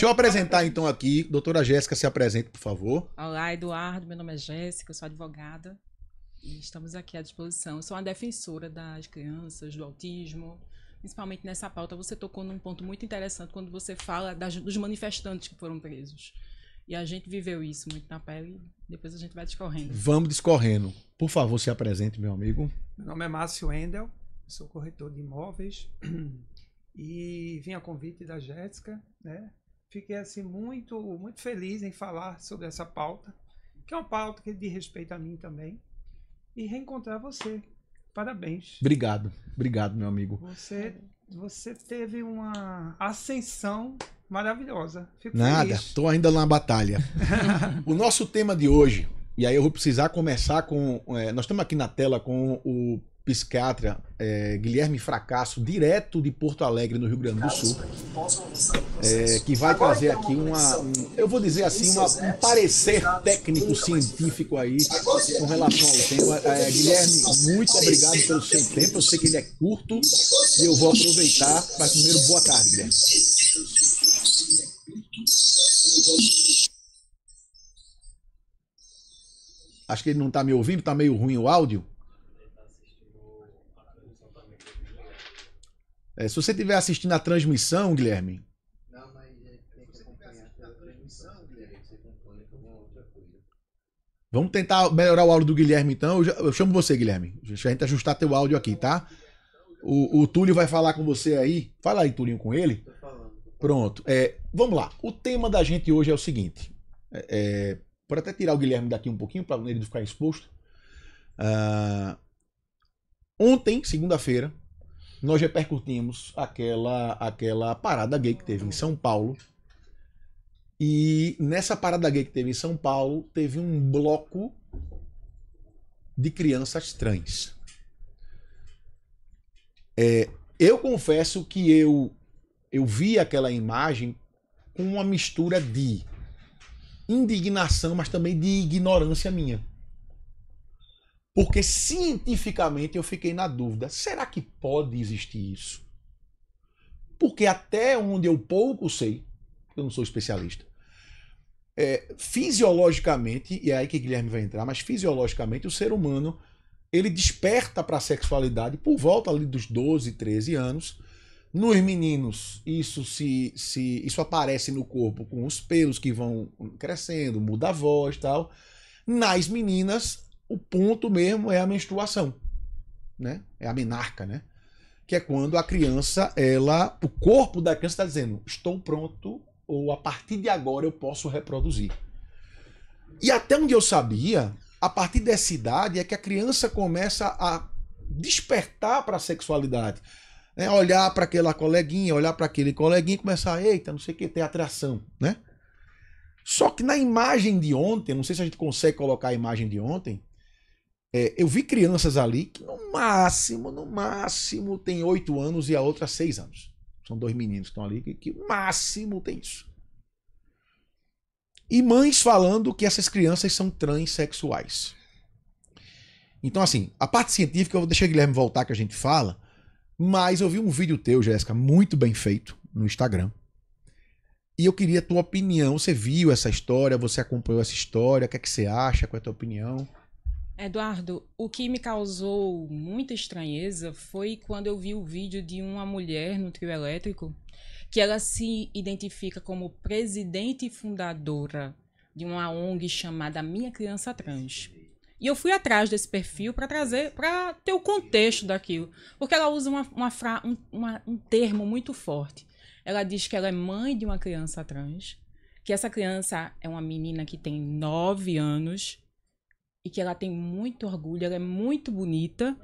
Deixa eu apresentar então aqui. Doutora Jéssica, se apresente, por favor. Olá, Eduardo. Meu nome é Jéssica, eu sou advogada e estamos aqui à disposição. Eu sou uma defensora das crianças, do autismo. Principalmente nessa pauta, você tocou num ponto muito interessante quando você fala das, dos manifestantes que foram presos. E a gente viveu isso muito na pele. Depois a gente vai discorrendo. Vamos discorrendo. Por favor, se apresente, meu amigo. Meu nome é Márcio Endel, sou corretor de imóveis e vim a convite da Jéssica, né? fiquei assim muito, muito feliz em falar sobre essa pauta, que é uma pauta que é de respeito a mim também, e reencontrar você. Parabéns. Obrigado, obrigado meu amigo. Você, você teve uma ascensão maravilhosa. Fico Nada, estou ainda na batalha. o nosso tema de hoje, e aí eu vou precisar começar com. É, nós estamos aqui na tela com o psiquiatra é, Guilherme Fracasso, direto de Porto Alegre, no Rio Grande do Sul, é, que vai trazer aqui uma, um, eu vou dizer assim, uma, é um parecer técnico científico aí com relação ao tema. É, eh, Guilherme, é muito obrigado pelo seu tempo. Eu sei que ele é curto e eu vou aproveitar. Mas primeiro, boa tarde, Guilherme. Acho que ele não está me ouvindo, está meio ruim o áudio. É, se você estiver assistindo a transmissão, Guilherme. Não, mas é, tem que acompanhar pela transmissão, Guilherme. outra coisa. Vamos tentar melhorar o áudio do Guilherme, então. Eu, já, eu chamo você, Guilherme. Deixa a gente ajustar teu áudio aqui, tá? O, o Túlio vai falar com você aí. Fala aí, Túlio, com ele. Tô falando. Pronto. É, vamos lá. O tema da gente hoje é o seguinte. É, é para até tirar o Guilherme daqui um pouquinho, para ele não ficar exposto. Uh, ontem, segunda-feira, nós repercutimos aquela, aquela parada gay que teve em São Paulo. E nessa parada gay que teve em São Paulo, teve um bloco de crianças trans. É, eu confesso que eu, eu vi aquela imagem com uma mistura de indignação, mas também de ignorância minha. Porque cientificamente eu fiquei na dúvida: será que pode existir isso? Porque até onde eu pouco sei, eu não sou especialista, é, fisiologicamente, e é aí que Guilherme vai entrar, mas fisiologicamente o ser humano ele desperta para a sexualidade por volta ali dos 12, 13 anos. Nos meninos, isso se, se isso aparece no corpo com os pelos que vão crescendo, muda a voz e tal. Nas meninas, o ponto mesmo é a menstruação, né? É a menarca, né? Que é quando a criança, ela, o corpo da criança está dizendo, estou pronto ou a partir de agora eu posso reproduzir. E até onde eu sabia, a partir dessa idade é que a criança começa a despertar para a sexualidade. Né? Olhar para aquela coleguinha, olhar para aquele coleguinha e começar, eita, não sei o que, ter atração, né? Só que na imagem de ontem, não sei se a gente consegue colocar a imagem de ontem, é, eu vi crianças ali que no máximo, no máximo tem oito anos e a outra seis anos. São dois meninos que estão ali que, que máximo tem isso. E mães falando que essas crianças são transexuais. Então, assim, a parte científica eu vou deixar o Guilherme voltar que a gente fala, mas eu vi um vídeo teu, Jéssica, muito bem feito no Instagram. E eu queria a tua opinião. Você viu essa história? Você acompanhou essa história? O que é que você acha? Qual é a tua opinião? Eduardo, o que me causou muita estranheza foi quando eu vi o vídeo de uma mulher no trio elétrico que ela se identifica como presidente e fundadora de uma ONG chamada Minha Criança Trans. E eu fui atrás desse perfil para trazer, para ter o contexto daquilo, porque ela usa uma, uma, fra, um, uma, um termo muito forte. Ela diz que ela é mãe de uma criança trans, que essa criança é uma menina que tem 9 anos e que ela tem muito orgulho, ela é muito bonita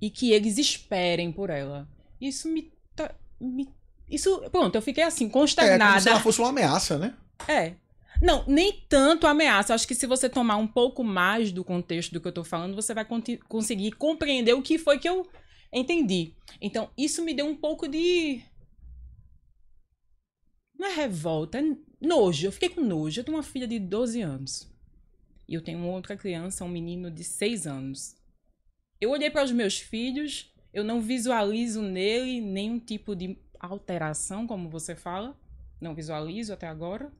e que eles esperem por ela. Isso me. Tá, me isso, pronto, eu fiquei assim, consternada. É, como se ela fosse uma ameaça, né? É. Não, nem tanto ameaça. Acho que se você tomar um pouco mais do contexto do que eu tô falando, você vai conseguir compreender o que foi que eu entendi. Então, isso me deu um pouco de. Não é revolta, é nojo. Eu fiquei com nojo. Eu tenho uma filha de 12 anos. E eu tenho uma outra criança, um menino de seis anos. Eu olhei para os meus filhos, eu não visualizo nele nenhum tipo de alteração, como você fala. Não visualizo até agora.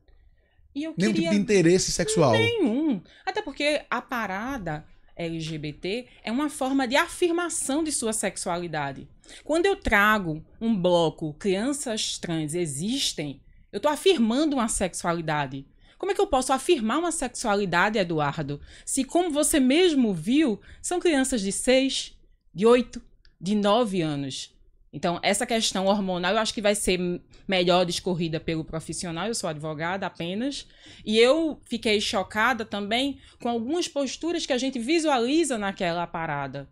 E eu nenhum tipo queria... tipo de interesse sexual. Nenhum. Até porque a parada LGBT é uma forma de afirmação de sua sexualidade. Quando eu trago um bloco crianças trans existem, eu estou afirmando uma sexualidade. Como é que eu posso afirmar uma sexualidade, Eduardo, se, como você mesmo viu, são crianças de 6, de 8, de 9 anos? Então, essa questão hormonal eu acho que vai ser melhor discorrida pelo profissional. Eu sou advogada apenas. E eu fiquei chocada também com algumas posturas que a gente visualiza naquela parada.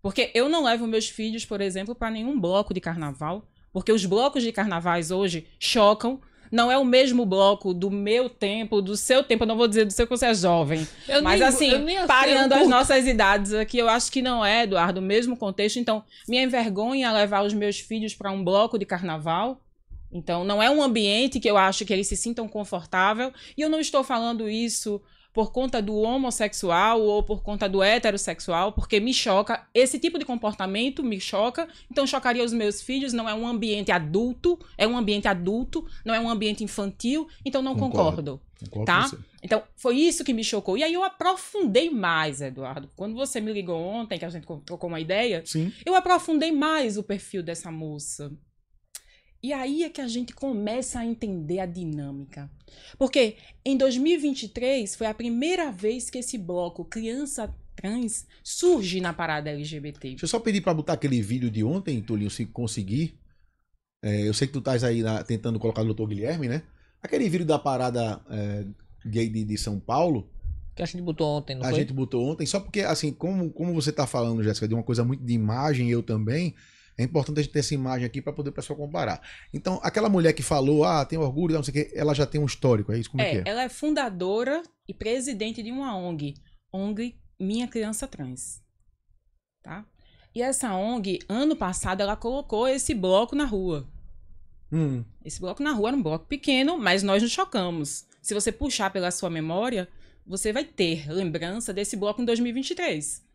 Porque eu não levo meus filhos, por exemplo, para nenhum bloco de carnaval. Porque os blocos de carnavais hoje chocam não é o mesmo bloco do meu tempo, do seu tempo. Eu não vou dizer do seu que você é jovem. Eu mas nem, assim, pagando as nossas idades aqui, eu acho que não é, Eduardo, o mesmo contexto. Então, me envergonha é levar os meus filhos para um bloco de carnaval. Então, não é um ambiente que eu acho que eles se sintam confortável. E eu não estou falando isso por conta do homossexual ou por conta do heterossexual, porque me choca, esse tipo de comportamento me choca, então chocaria os meus filhos, não é um ambiente adulto, é um ambiente adulto, não é um ambiente infantil, então não concordo. concordo tá? Então, foi isso que me chocou. E aí eu aprofundei mais, Eduardo. Quando você me ligou ontem, que a gente trocou uma ideia, Sim. eu aprofundei mais o perfil dessa moça. E aí é que a gente começa a entender a dinâmica. Porque em 2023 foi a primeira vez que esse bloco Criança Trans surge na parada LGBT. Deixa eu só pedir para botar aquele vídeo de ontem, Tulio, se conseguir. É, eu sei que tu estás aí na, tentando colocar o doutor Guilherme, né? Aquele vídeo da parada é, gay de, de, São Paulo. Que a gente botou ontem, não a foi? A gente botou ontem, só porque, assim, como, como você está falando, Jéssica, de uma coisa muito de imagem, eu também. É importante a gente ter essa imagem aqui para poder o pessoal comparar. Então, aquela mulher que falou, ah, tem orgulho, não sei o quê, ela já tem um histórico, é isso? Como é, é, que é? Ela é fundadora e presidente de uma ONG, ONG Minha Criança Trans. Tá? E essa ONG, ano passado, ela colocou esse bloco na rua. Hum. Esse bloco na rua era um bloco pequeno, mas nós nos chocamos. Se você puxar pela sua memória, você vai ter lembrança desse bloco em 2023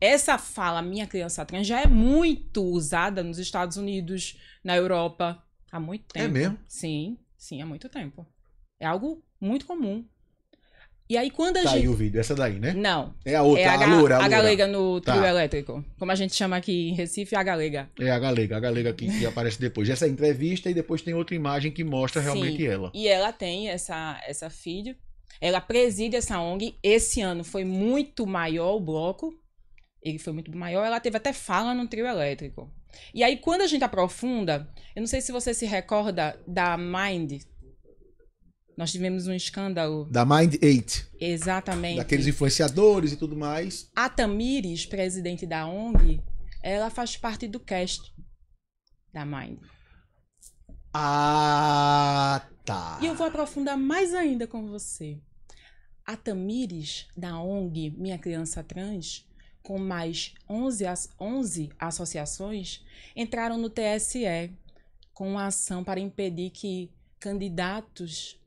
essa fala, minha criança trans, já é muito usada nos Estados Unidos, na Europa, há muito é tempo. É mesmo? Sim, sim, há muito tempo. É algo muito comum. E aí quando a tá gente... aí o vídeo, essa daí, né? Não. É a outra, é a, a, loura, a, a galega no tá. trio tá. elétrico. Como a gente chama aqui em Recife, a galega. É a galega, a galega que, que aparece depois. Essa é entrevista e depois tem outra imagem que mostra realmente Sim. ela. E ela tem essa, essa filha. Ela preside essa ONG. Esse ano foi muito maior o bloco ele foi muito maior, ela teve até fala no trio elétrico. E aí, quando a gente aprofunda, eu não sei se você se recorda da Mind. Nós tivemos um escândalo. Da Mind 8. Exatamente. Daqueles influenciadores e tudo mais. A Tamires, presidente da ONG, ela faz parte do cast da Mind. Ah, tá. E eu vou aprofundar mais ainda com você. A Tamires, da ONG Minha Criança Trans, com mais 11, as 11 associações, entraram no TSE com uma ação para impedir que candidatos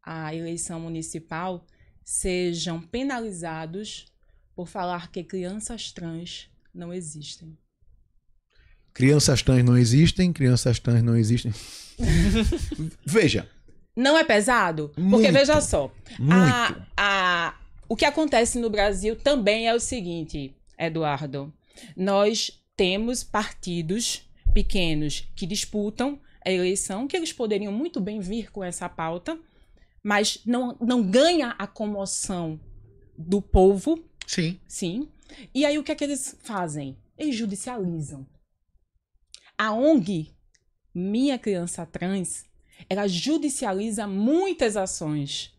à eleição municipal sejam penalizados por falar que crianças trans não existem. Crianças trans não existem, crianças trans não existem. veja. Não é pesado? Muito, Porque veja só. Muito. A, a, o que acontece no Brasil também é o seguinte, Eduardo: nós temos partidos pequenos que disputam a eleição, que eles poderiam muito bem vir com essa pauta, mas não, não ganha a comoção do povo. Sim. Sim. E aí o que é que eles fazem? Eles judicializam. A ONG Minha Criança Trans, ela judicializa muitas ações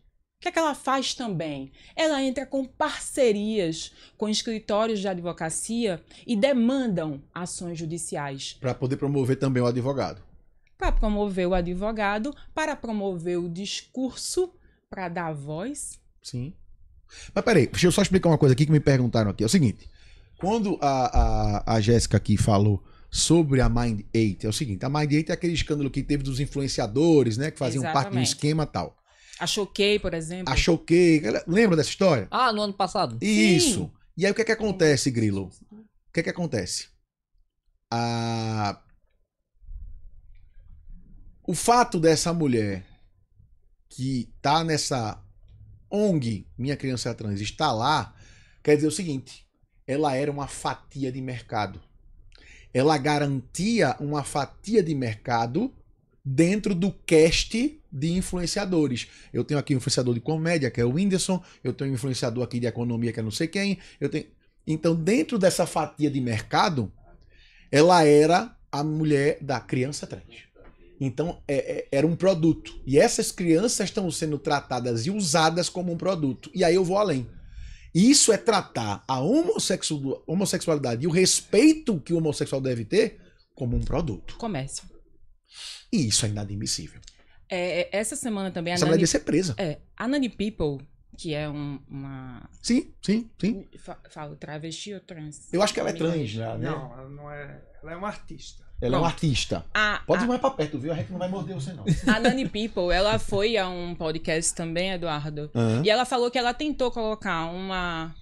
que, é que ela faz também? Ela entra com parcerias com escritórios de advocacia e demandam ações judiciais. Para poder promover também o advogado. Para promover o advogado, para promover o discurso, para dar voz. Sim. Mas peraí, deixa eu só explicar uma coisa aqui que me perguntaram aqui. É o seguinte: quando a, a, a Jéssica aqui falou sobre a Mind 8, é o seguinte: a Mind 8 é aquele escândalo que teve dos influenciadores, né? Que faziam Exatamente. parte do esquema tal. A Choquei, por exemplo. A Choquei. Lembra dessa história? Ah, no ano passado. isso. E aí o que é que acontece, Grilo? O que é que acontece? A... O fato dessa mulher que tá nessa ONG, Minha Criança Trans, está lá, quer dizer o seguinte: ela era uma fatia de mercado. Ela garantia uma fatia de mercado dentro do cast de influenciadores. Eu tenho aqui um influenciador de comédia, que é o Whindersson, eu tenho um influenciador aqui de economia, que é não sei quem. Eu tenho... Então, dentro dessa fatia de mercado, ela era a mulher da criança trans. Então, é, é, era um produto. E essas crianças estão sendo tratadas e usadas como um produto. E aí eu vou além. Isso é tratar a homossexualidade e o respeito que o homossexual deve ter como um produto. Comércio. E isso é inadmissível. É, é, essa semana também. Essa a Nani, ser presa. É, a Nani People, que é um, uma. Sim, sim, sim. falo travesti ou trans? Eu acho que ela é trans já, né? Não, ela não é. Ela é uma artista. Ela Pronto. é uma artista. A, Pode ir mais pra perto, viu? A gente não vai morder você, não. A Nani People, ela foi a um podcast também, Eduardo. E ela falou que ela tentou colocar uma,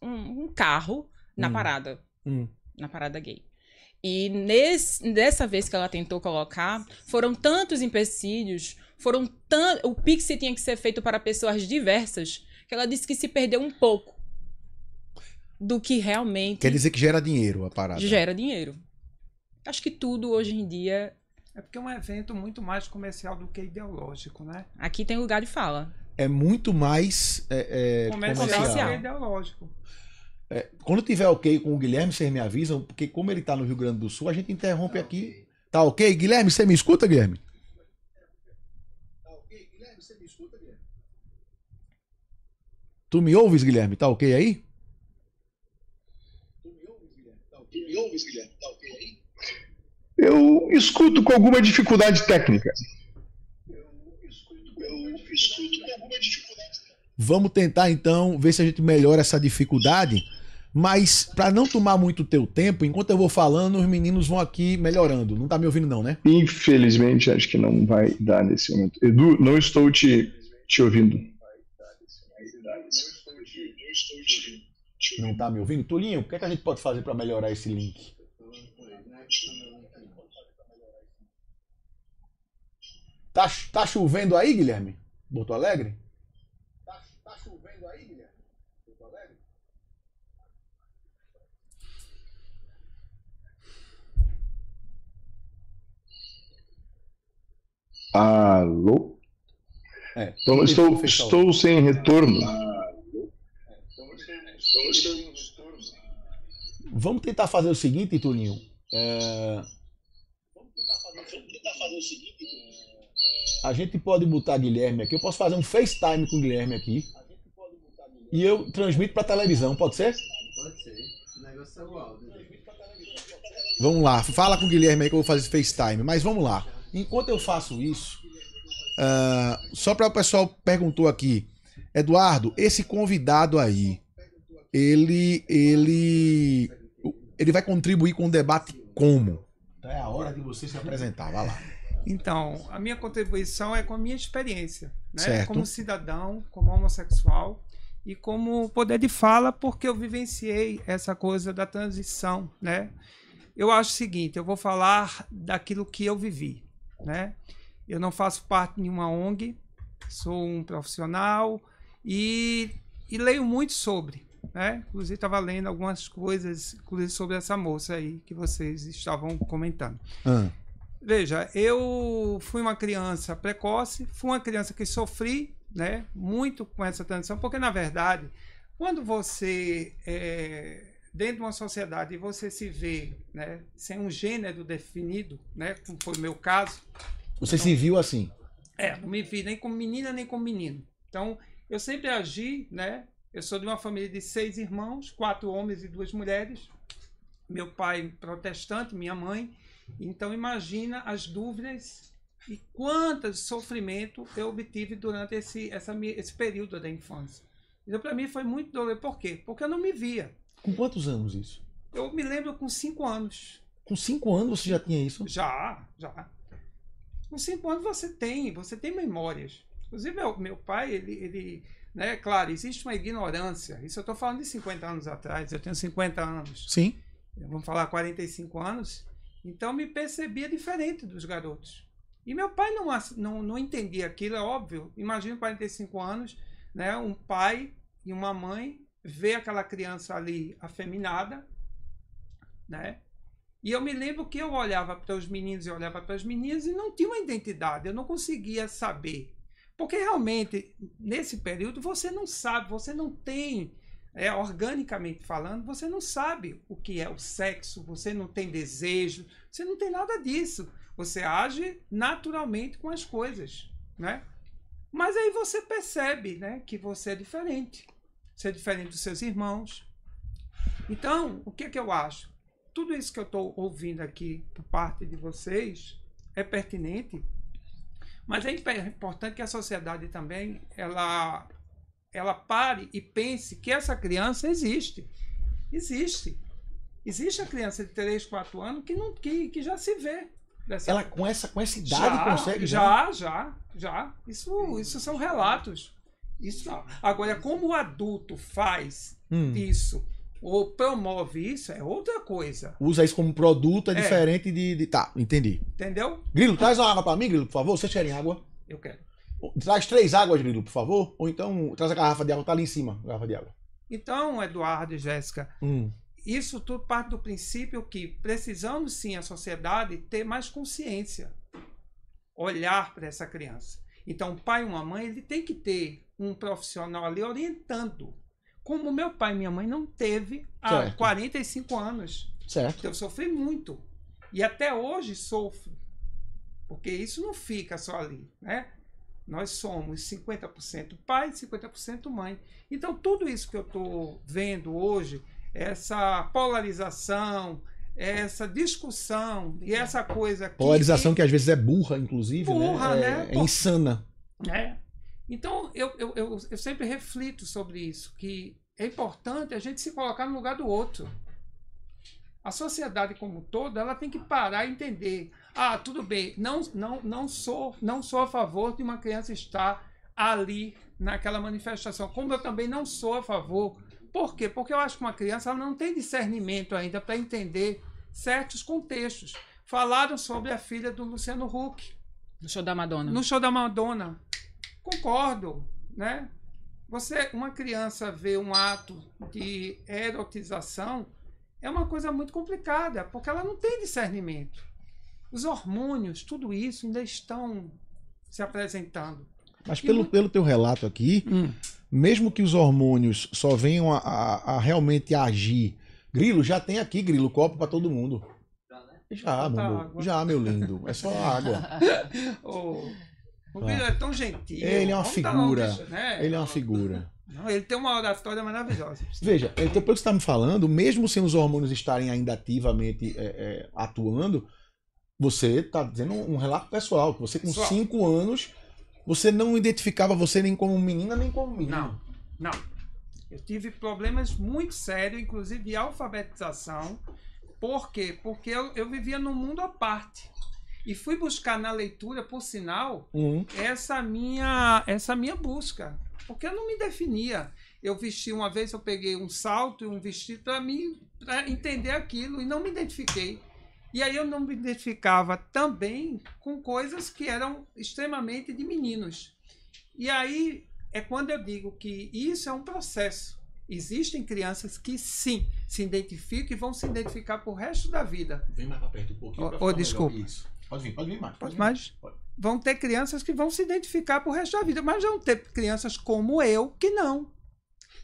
um, um carro na hum. parada. Hum. Na parada gay. E nesse, dessa vez que ela tentou colocar, foram tantos empecilhos, foram tan... o Pix tinha que ser feito para pessoas diversas, que ela disse que se perdeu um pouco do que realmente. Quer dizer que gera dinheiro a parada? Gera dinheiro. Acho que tudo hoje em dia. É porque é um evento muito mais comercial do que ideológico, né? Aqui tem lugar de fala. É muito mais é, é, comercial, comercial. do que ideológico. É, quando tiver ok com o Guilherme, vocês me avisam, porque como ele está no Rio Grande do Sul, a gente interrompe tá aqui. Okay. Tá ok? Guilherme, você me escuta, Guilherme? Tá ok, Guilherme, você me escuta, Guilherme? Tu me ouves, Guilherme? Tá ok aí? Tu me ouves, Guilherme? Tá ok, tá aí? Eu escuto com alguma dificuldade técnica. Vamos tentar então ver se a gente melhora essa dificuldade mas para não tomar muito teu tempo, enquanto eu vou falando, os meninos vão aqui melhorando. Não tá me ouvindo não, né? Infelizmente, acho que não vai dar nesse momento. Edu, não estou te, te ouvindo. Não tá me ouvindo? Tulinho, o que, é que a gente pode fazer para melhorar esse link? Tá, tá chovendo aí, Guilherme? Porto Alegre? Alô? É, então, estou, é, então estou sem retorno. Vamos tentar fazer o seguinte, Toninho. É... A gente pode botar Guilherme aqui. Eu posso fazer um FaceTime com o Guilherme aqui. E eu transmito para televisão, pode ser? Pode ser. O negócio é o áudio. Vamos lá. Fala com o Guilherme aí que eu vou fazer FaceTime. Mas vamos lá. Enquanto eu faço isso, uh, só para o pessoal perguntou aqui, Eduardo, esse convidado aí, ele, ele, ele vai contribuir com o debate como? Então é a hora de você se apresentar, vai lá. Então, a minha contribuição é com a minha experiência, né? Certo. Como cidadão, como homossexual e como poder de fala, porque eu vivenciei essa coisa da transição, né? Eu acho o seguinte, eu vou falar daquilo que eu vivi, né? Eu não faço parte de nenhuma ONG, sou um profissional e, e leio muito sobre, né? Inclusive estava lendo algumas coisas, inclusive sobre essa moça aí que vocês estavam comentando. Ah. Veja, eu fui uma criança precoce, fui uma criança que sofri, né? Muito com essa transição, porque na verdade, quando você é, dentro de uma sociedade e você se vê né, sem um gênero definido, né, como foi o meu caso. Você então, se viu assim? É, não me vi nem como menina nem como menino. Então, eu sempre agi, né? Eu sou de uma família de seis irmãos, quatro homens e duas mulheres. Meu pai protestante, minha mãe. Então, imagina as dúvidas e quanto sofrimento eu obtive durante esse, essa, esse período da infância. Então, para mim foi muito doloroso. Por quê? Porque eu não me via. Com quantos anos isso? Eu me lembro com cinco anos. Com cinco anos você já tinha isso? Já, já. Com cinco anos você tem, você tem memórias. Inclusive, meu, meu pai, ele, ele né? Claro, existe uma ignorância. Isso eu estou falando de 50 anos atrás, eu tenho 50 anos. Sim. Vamos falar 45 anos. Então me percebia diferente dos garotos. E meu pai não, não, não entendia aquilo, é óbvio. Imagina 45 anos, né? um pai e uma mãe ver aquela criança ali afeminada, né? E eu me lembro que eu olhava para os meninos e olhava para as meninas e não tinha uma identidade, eu não conseguia saber. Porque realmente, nesse período, você não sabe, você não tem, é, organicamente falando, você não sabe o que é o sexo, você não tem desejo, você não tem nada disso. Você age naturalmente com as coisas, né? Mas aí você percebe né, que você é diferente ser diferente dos seus irmãos. Então, o que, é que eu acho? Tudo isso que eu estou ouvindo aqui por parte de vocês é pertinente, mas é, é importante que a sociedade também ela, ela pare e pense que essa criança existe. Existe. Existe a criança de 3, 4 anos que, não, que, que já se vê. Ela com essa, com essa idade já, consegue já? Né? Já, já, já. Isso, isso são relatos. Isso não. Agora, como o adulto faz hum. isso ou promove isso, é outra coisa. Usa isso como produto, é, é. diferente de, de, Tá, entendi. Entendeu? Grilo, traz uma água para mim, Grilo, por favor. Vocês querem água? Eu quero. Traz três águas, Grilo, por favor. Ou então traz a garrafa de água, tá ali em cima, a garrafa de água. Então, Eduardo e Jéssica, hum. isso tudo parte do princípio que precisamos sim a sociedade ter mais consciência, olhar para essa criança. Então, um pai e uma mãe, ele tem que ter um profissional ali orientando. Como meu pai e minha mãe não teve há certo. 45 anos. Certo. Então eu sofri muito. E até hoje sofro. Porque isso não fica só ali, né? Nós somos 50% pai e 50% mãe. Então tudo isso que eu estou vendo hoje, essa polarização, essa discussão e essa coisa... Que, polarização que, às vezes é burra, inclusive, né? burra, é, né? né? É, é insana. É, então, eu, eu, eu, eu sempre reflito sobre isso, que é importante a gente se colocar no lugar do outro. A sociedade como um todo, ela tem que parar e entender. Ah, tudo bem, não, não, não, sou, não sou a favor de uma criança estar ali naquela manifestação, como eu também não sou a favor. Por quê? Porque eu acho que uma criança ela não tem discernimento ainda para entender certos contextos. Falaram sobre a filha do Luciano Huck. No show da Madonna. No show da Madonna. Concordo, né? Você, uma criança vê um ato de erotização é uma coisa muito complicada, porque ela não tem discernimento. Os hormônios, tudo isso ainda estão se apresentando. Mas pelo, pelo teu relato aqui, hum. mesmo que os hormônios só venham a, a, a realmente agir, Grilo, já tem aqui, Grilo, copo para todo mundo. Já, né? já, meu, já, meu lindo. É só água. oh. claro. é tão gentil. Ele é uma figura. né? Ele é uma figura. Não, ele tem uma oratória maravilhosa. Veja, é, então, pelo que você está me falando, mesmo sem os hormônios estarem ainda ativamente é, é, atuando, você está dizendo um, relato pessoal, que você com cinco anos, você não identificava você nem como menina, nem como menino. Não, não. Eu tive problemas muito sérios, inclusive de alfabetização. Por quê? Porque eu, eu vivia num mundo à parte. E fui buscar na leitura, por sinal, uhum. essa minha essa minha busca. Porque eu não me definia. Eu vesti uma vez, eu peguei um salto e um vestido para mim entender aquilo e não me identifiquei. E aí eu não me identificava também com coisas que eram extremamente de meninos. E aí é quando eu digo que isso é um processo. Existem crianças que sim se identificam e vão se identificar o resto da vida. Vem mais para perto um pouquinho. Oh, oh desculpa. Isso. Pode vir, pode vir mais. Pode mais. Vão ter crianças que vão se identificar pro resto da vida, mas vão ter crianças como eu que não.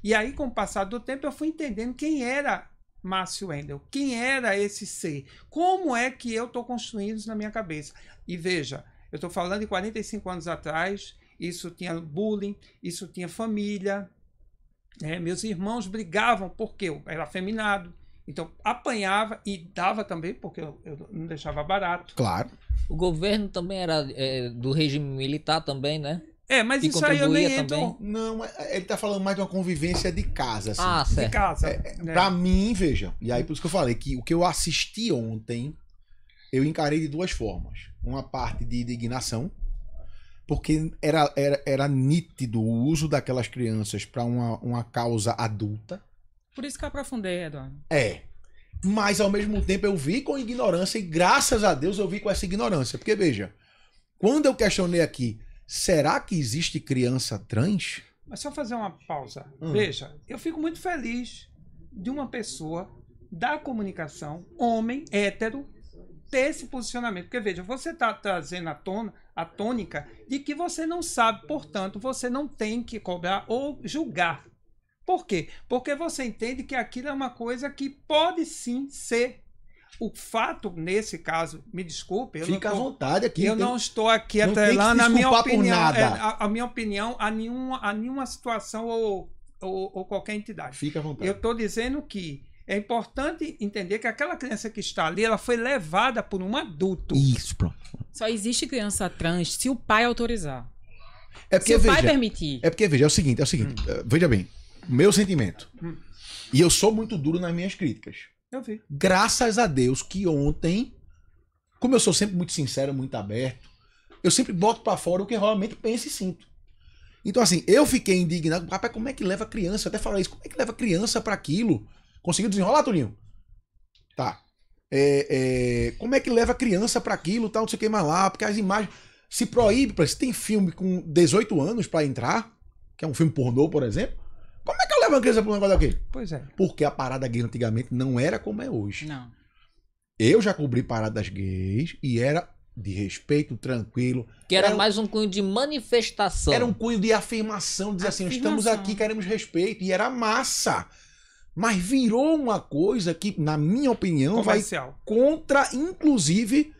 E aí, com o passar do tempo, eu fui entendendo quem era Márcio Wendel, quem era esse ser, como é que eu estou construindo isso na minha cabeça. E veja, eu estou falando de 45 anos atrás, isso tinha bullying, isso tinha família, né? meus irmãos brigavam porque eu era afeminado, então, apanhava e dava também, porque eu, eu não deixava barato. Claro. O governo também era é, do regime militar também, né? É, mas que isso aí eu nem também. entro. Não, é, ele tá falando mais de uma convivência de casa, assim. Ah, certo. De casa. É, é né? Pra mim, veja, e aí por isso que eu falei que o que eu assisti ontem, eu encarei de duas formas. Uma parte de indignação, porque era, era, era nítido o uso daquelas crianças para uma, uma causa adulta. Por isso que eu aprofundei, Eduardo. É. Mas ao mesmo tempo eu vi com ignorância, e graças a Deus eu vi com essa ignorância. Porque, veja, quando eu questionei aqui, será que existe criança trans? Mas só fazer uma pausa. Hum. Veja, eu fico muito feliz de uma pessoa da comunicação, homem, hétero, ter esse posicionamento. Porque, veja, você está trazendo à tona a tônica de que você não sabe, portanto, você não tem que cobrar ou julgar. Por quê? Porque você entende que aquilo é uma coisa que pode sim ser. O fato, nesse caso, me desculpe. Fica tô, à vontade aqui. Eu tem, não estou aqui atrelando a minha opinião. É, a, a, minha opinião a nenhuma, a nenhuma situação ou, ou, ou qualquer entidade. Fica à vontade. Eu estou dizendo que é importante entender que aquela criança que está ali, ela foi levada por um adulto. Isso, pronto. Só existe criança trans se o pai autorizar. É porque, se o veja, pai permitir. É porque, veja, é o seguinte, é o seguinte, hum. veja bem, meu sentimento. E eu sou muito duro nas minhas críticas. Eu vi. Graças a Deus que ontem, como eu sou sempre muito sincero, muito aberto, eu sempre boto para fora o que realmente penso e sinto. Então, assim, eu fiquei indignado. Rapaz, como é que leva criança? Eu até falar isso. Como é que leva criança para aquilo? Conseguiu desenrolar, Turinho? Tá. É, é, como é que leva criança para aquilo, tal, não sei o que mais lá? Porque as imagens. Se proíbe, se tem filme com 18 anos para entrar, que é um filme pornô, por exemplo, a por um negócio daquele? Pois é. Porque a parada gay antigamente não era como é hoje. Não. Eu já cobri paradas gays e era de respeito, tranquilo. Que era, era mais um cunho de manifestação. Era um cunho de afirmação, dizer afirmação. assim, estamos aqui, queremos respeito. E era massa. Mas virou uma coisa que, na minha opinião, vai contra, inclusive,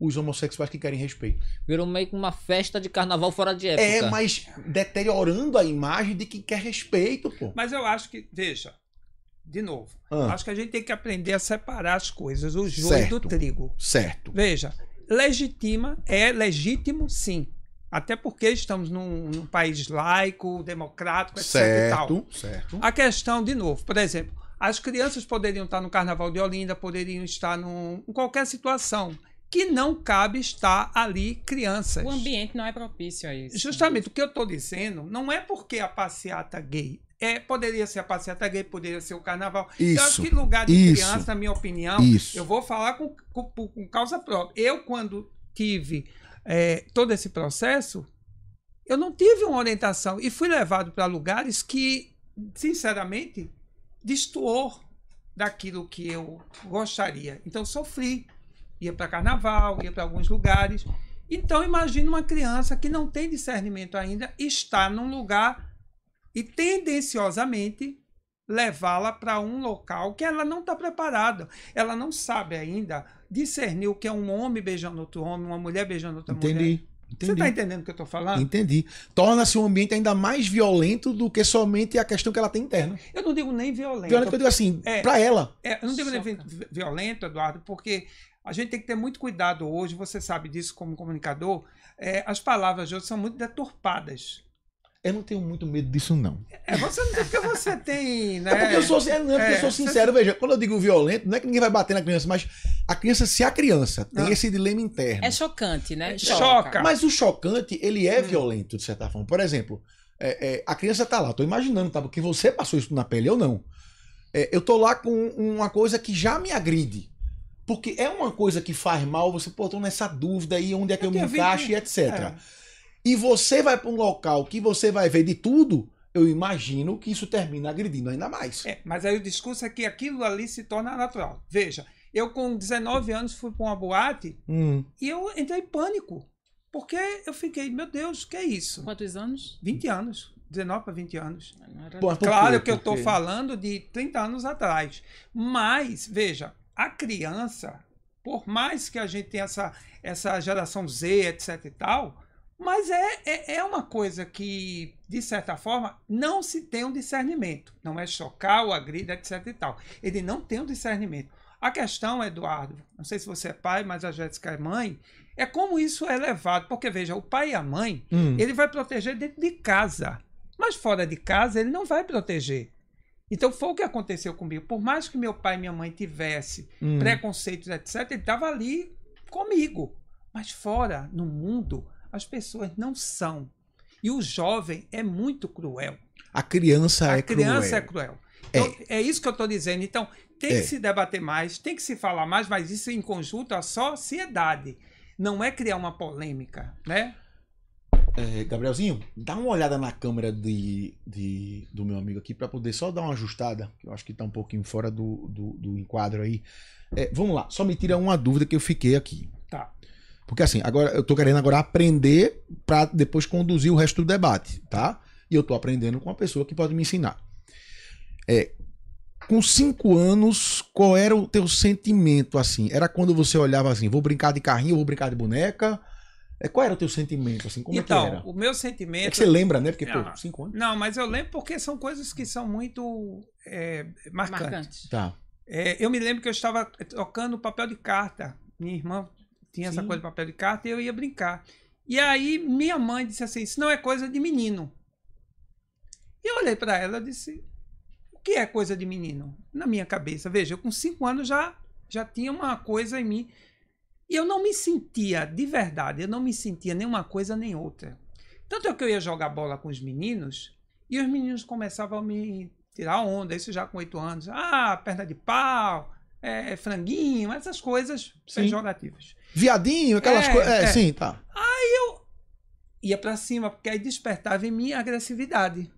os homossexuais que querem respeito. Virou meio que uma festa de carnaval fora de é, época. É, mas deteriorando a imagem de quem quer respeito, pô. Mas eu acho que, veja, de novo, ah. acho que a gente tem que aprender a separar as coisas, o joio do trigo. Certo. Veja, legitima é legítimo, sim. Até porque estamos num, num país laico, democrático, etc. Certo, certo. A questão, de novo, por exemplo, as crianças poderiam estar no Carnaval de Olinda, poderiam estar num, em qualquer situação que não cabe estar ali crianças. O ambiente não é propício a isso. Justamente o que eu estou dizendo não é porque a passeata gay é, poderia ser a passeata gay, poderia ser o carnaval. Então, isso, eu acho que lugar de isso, criança, na minha opinião, isso. eu vou falar com, com, com, causa própria. Eu, quando tive é, todo esse processo, eu não tive uma orientação e fui levado para lugares que, sinceramente, destoou daquilo que eu gostaria. Então, sofri ia para carnaval, ia para alguns lugares. Então imagine uma criança que não tem discernimento ainda, está num lugar e tendenciosamente levá-la para um local que ela não está preparada. Ela não sabe ainda discernir o que é um homem beijando outro homem, uma mulher beijando outra Entendi. mulher. Entendi. Você está entendendo o que eu estou falando? Entendi. Torna-se um ambiente ainda mais violento do que somente a questão que ela tem interna. Eu não digo nem violento. Violento, eu digo assim, é, para ela. É, eu não digo Soca. nem violento, Eduardo, porque a gente tem que ter muito cuidado hoje, você sabe disso como comunicador. É, as palavras de hoje são muito deturpadas. Eu não tenho muito medo disso, não. É, você não tem é porque você tem, é né? É porque eu sou, é, não, é porque eu sou é, sincero. Você... Veja, quando eu digo violento, não é que ninguém vai bater na criança, mas a criança, se a criança tem não. Ah. esse dilema interno. É chocante, né? Choca. Choca. Mas o chocante, ele é hum. violento, de certa forma. Por exemplo, é, a criança tá lá, tô imaginando, tá? Porque você passou isso na pele, eu não. eu tô lá com uma coisa que já me agride. Porque é uma coisa que faz mal, você, pô, tô nessa dúvida aí, onde é que eu, eu me encaixo que... e etc. É. E você vai para um local que você vai ver de tudo, eu imagino que isso termina agredindo ainda mais. É, mas aí o discurso é que aquilo ali se torna natural. Veja, eu com 19 anos fui para uma boate hum. e eu entrei em pânico. Porque eu fiquei, meu Deus, o que é isso? Quantos anos? 20 anos. 19 para 20 anos. claro que eu estou falando de 30 anos atrás. Mas, veja, a criança, por mais que a gente tenha essa, essa geração Z, etc e tal, mas é, é, é, uma coisa que, de certa forma, não se tem um discernimento. Não é chocar ou agredir, etc e tal. Ele não tem um discernimento. A questão, Eduardo, não sei se você é pai, mas a Jéssica é mãe, é como isso é levado. Porque, veja, o pai e a mãe, hum. ele vai proteger dentro de casa. Mas fora de casa, ele não vai proteger. Então foi o que aconteceu comigo. Por mais que meu pai e minha mãe tivessem hum. preconceitos, etc., ele estava ali comigo. Mas fora, no mundo, as pessoas não são. E o jovem é muito cruel. A criança a é criança cruel. A criança é cruel. Então, é. é. isso que eu estou dizendo. Então, tem é. que se debater mais, tem que se falar mais, mas isso em conjunto a é sociedade. Não é criar uma polêmica, né? É, Gabrielzinho, dá uma olhada na câmera de, de do meu amigo aqui para poder só dar uma ajustada, que eu acho que tá um pouquinho fora do, do, do enquadro aí. É, vamos lá, só me tira uma dúvida que eu fiquei aqui. Tá. Porque assim, agora eu tô querendo agora aprender para depois conduzir o resto do debate, tá? E eu tô aprendendo com uma pessoa que pode me ensinar. É, com cinco anos, qual era o teu sentimento assim? Era quando você olhava assim, vou brincar de carrinho, vou brincar de boneca, é, qual era o teu sentimento? Assim, como então, é que então, era? o meu sentimento. É que você lembra, né? Porque, não, pô, cinco anos. Não, mas eu lembro porque são coisas que são muito é, marcantes. marcantes. Tá. É, eu me lembro que eu estava tocando papel de carta. Minha irmã tinha Sim. essa coisa de papel de carta e eu ia brincar. E aí minha mãe disse assim: Isso não é coisa de menino. E eu olhei para ela e disse: O que é coisa de menino? Na minha cabeça, veja, eu com cinco anos já, já tinha uma coisa em mim e eu não me sentia, de verdade, eu não me sentia nenhuma coisa nem outra. Tanto é que eu ia jogar bola com os meninos e os meninos começavam a me tirar onda, isso já com oito anos. Ah, perna de pau, é, é franguinho, essas coisas sim. pejorativas. Viadinho, aquelas é, coisas. É, é, sim, tá. Aí eu ia para cima, porque aí despertava em mim a agressividade.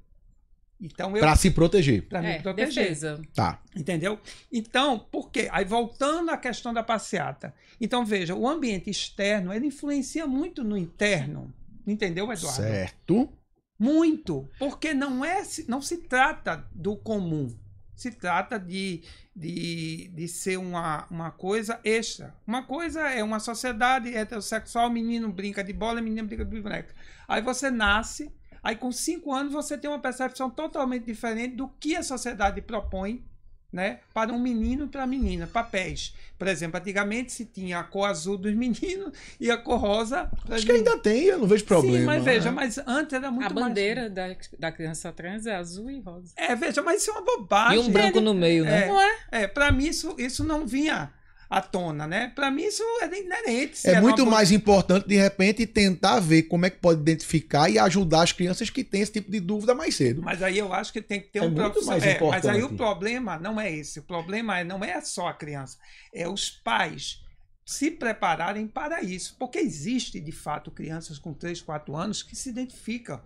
Então para se proteger. Para é, me proteger. Defesa. Tá. Entendeu? Então, por quê? Aí voltando à questão da passeata. Então, veja, o ambiente externo, ele influencia muito no interno. Entendeu, Eduardo? Certo. Muito, porque não é, não se trata do comum. Se trata de, de, de ser uma, uma coisa extra. Uma coisa é uma sociedade heterossexual, menino brinca de bola, menina brinca de boneca. Aí você nasce Aí, com cinco anos, você tem uma percepção totalmente diferente do que a sociedade propõe né, para um menino e para a menina, papéis. Por exemplo, antigamente se tinha a cor azul dos meninos e a cor rosa. Acho que ainda tem, eu não vejo problema. Sim, mas né? veja, né? mas antes era muito A mais... bandeira da, da criança trans é azul e rosa. É, veja, mas isso é uma bobagem. E um branco no meio, né? É, não é? É, para mim isso, isso não vinha à tona, né? Para mim isso é inerente. É, é muito mais coisa... importante de repente tentar ver como é que pode identificar e ajudar as crianças que têm esse tipo de dúvida mais cedo. Mas aí eu acho que tem que ter é um muito pro... mais é, importante. Mas aí o problema não é esse. O problema é, não é só a criança, é os pais se prepararem para isso, porque existe de fato crianças com 3, 4 anos que se identificam.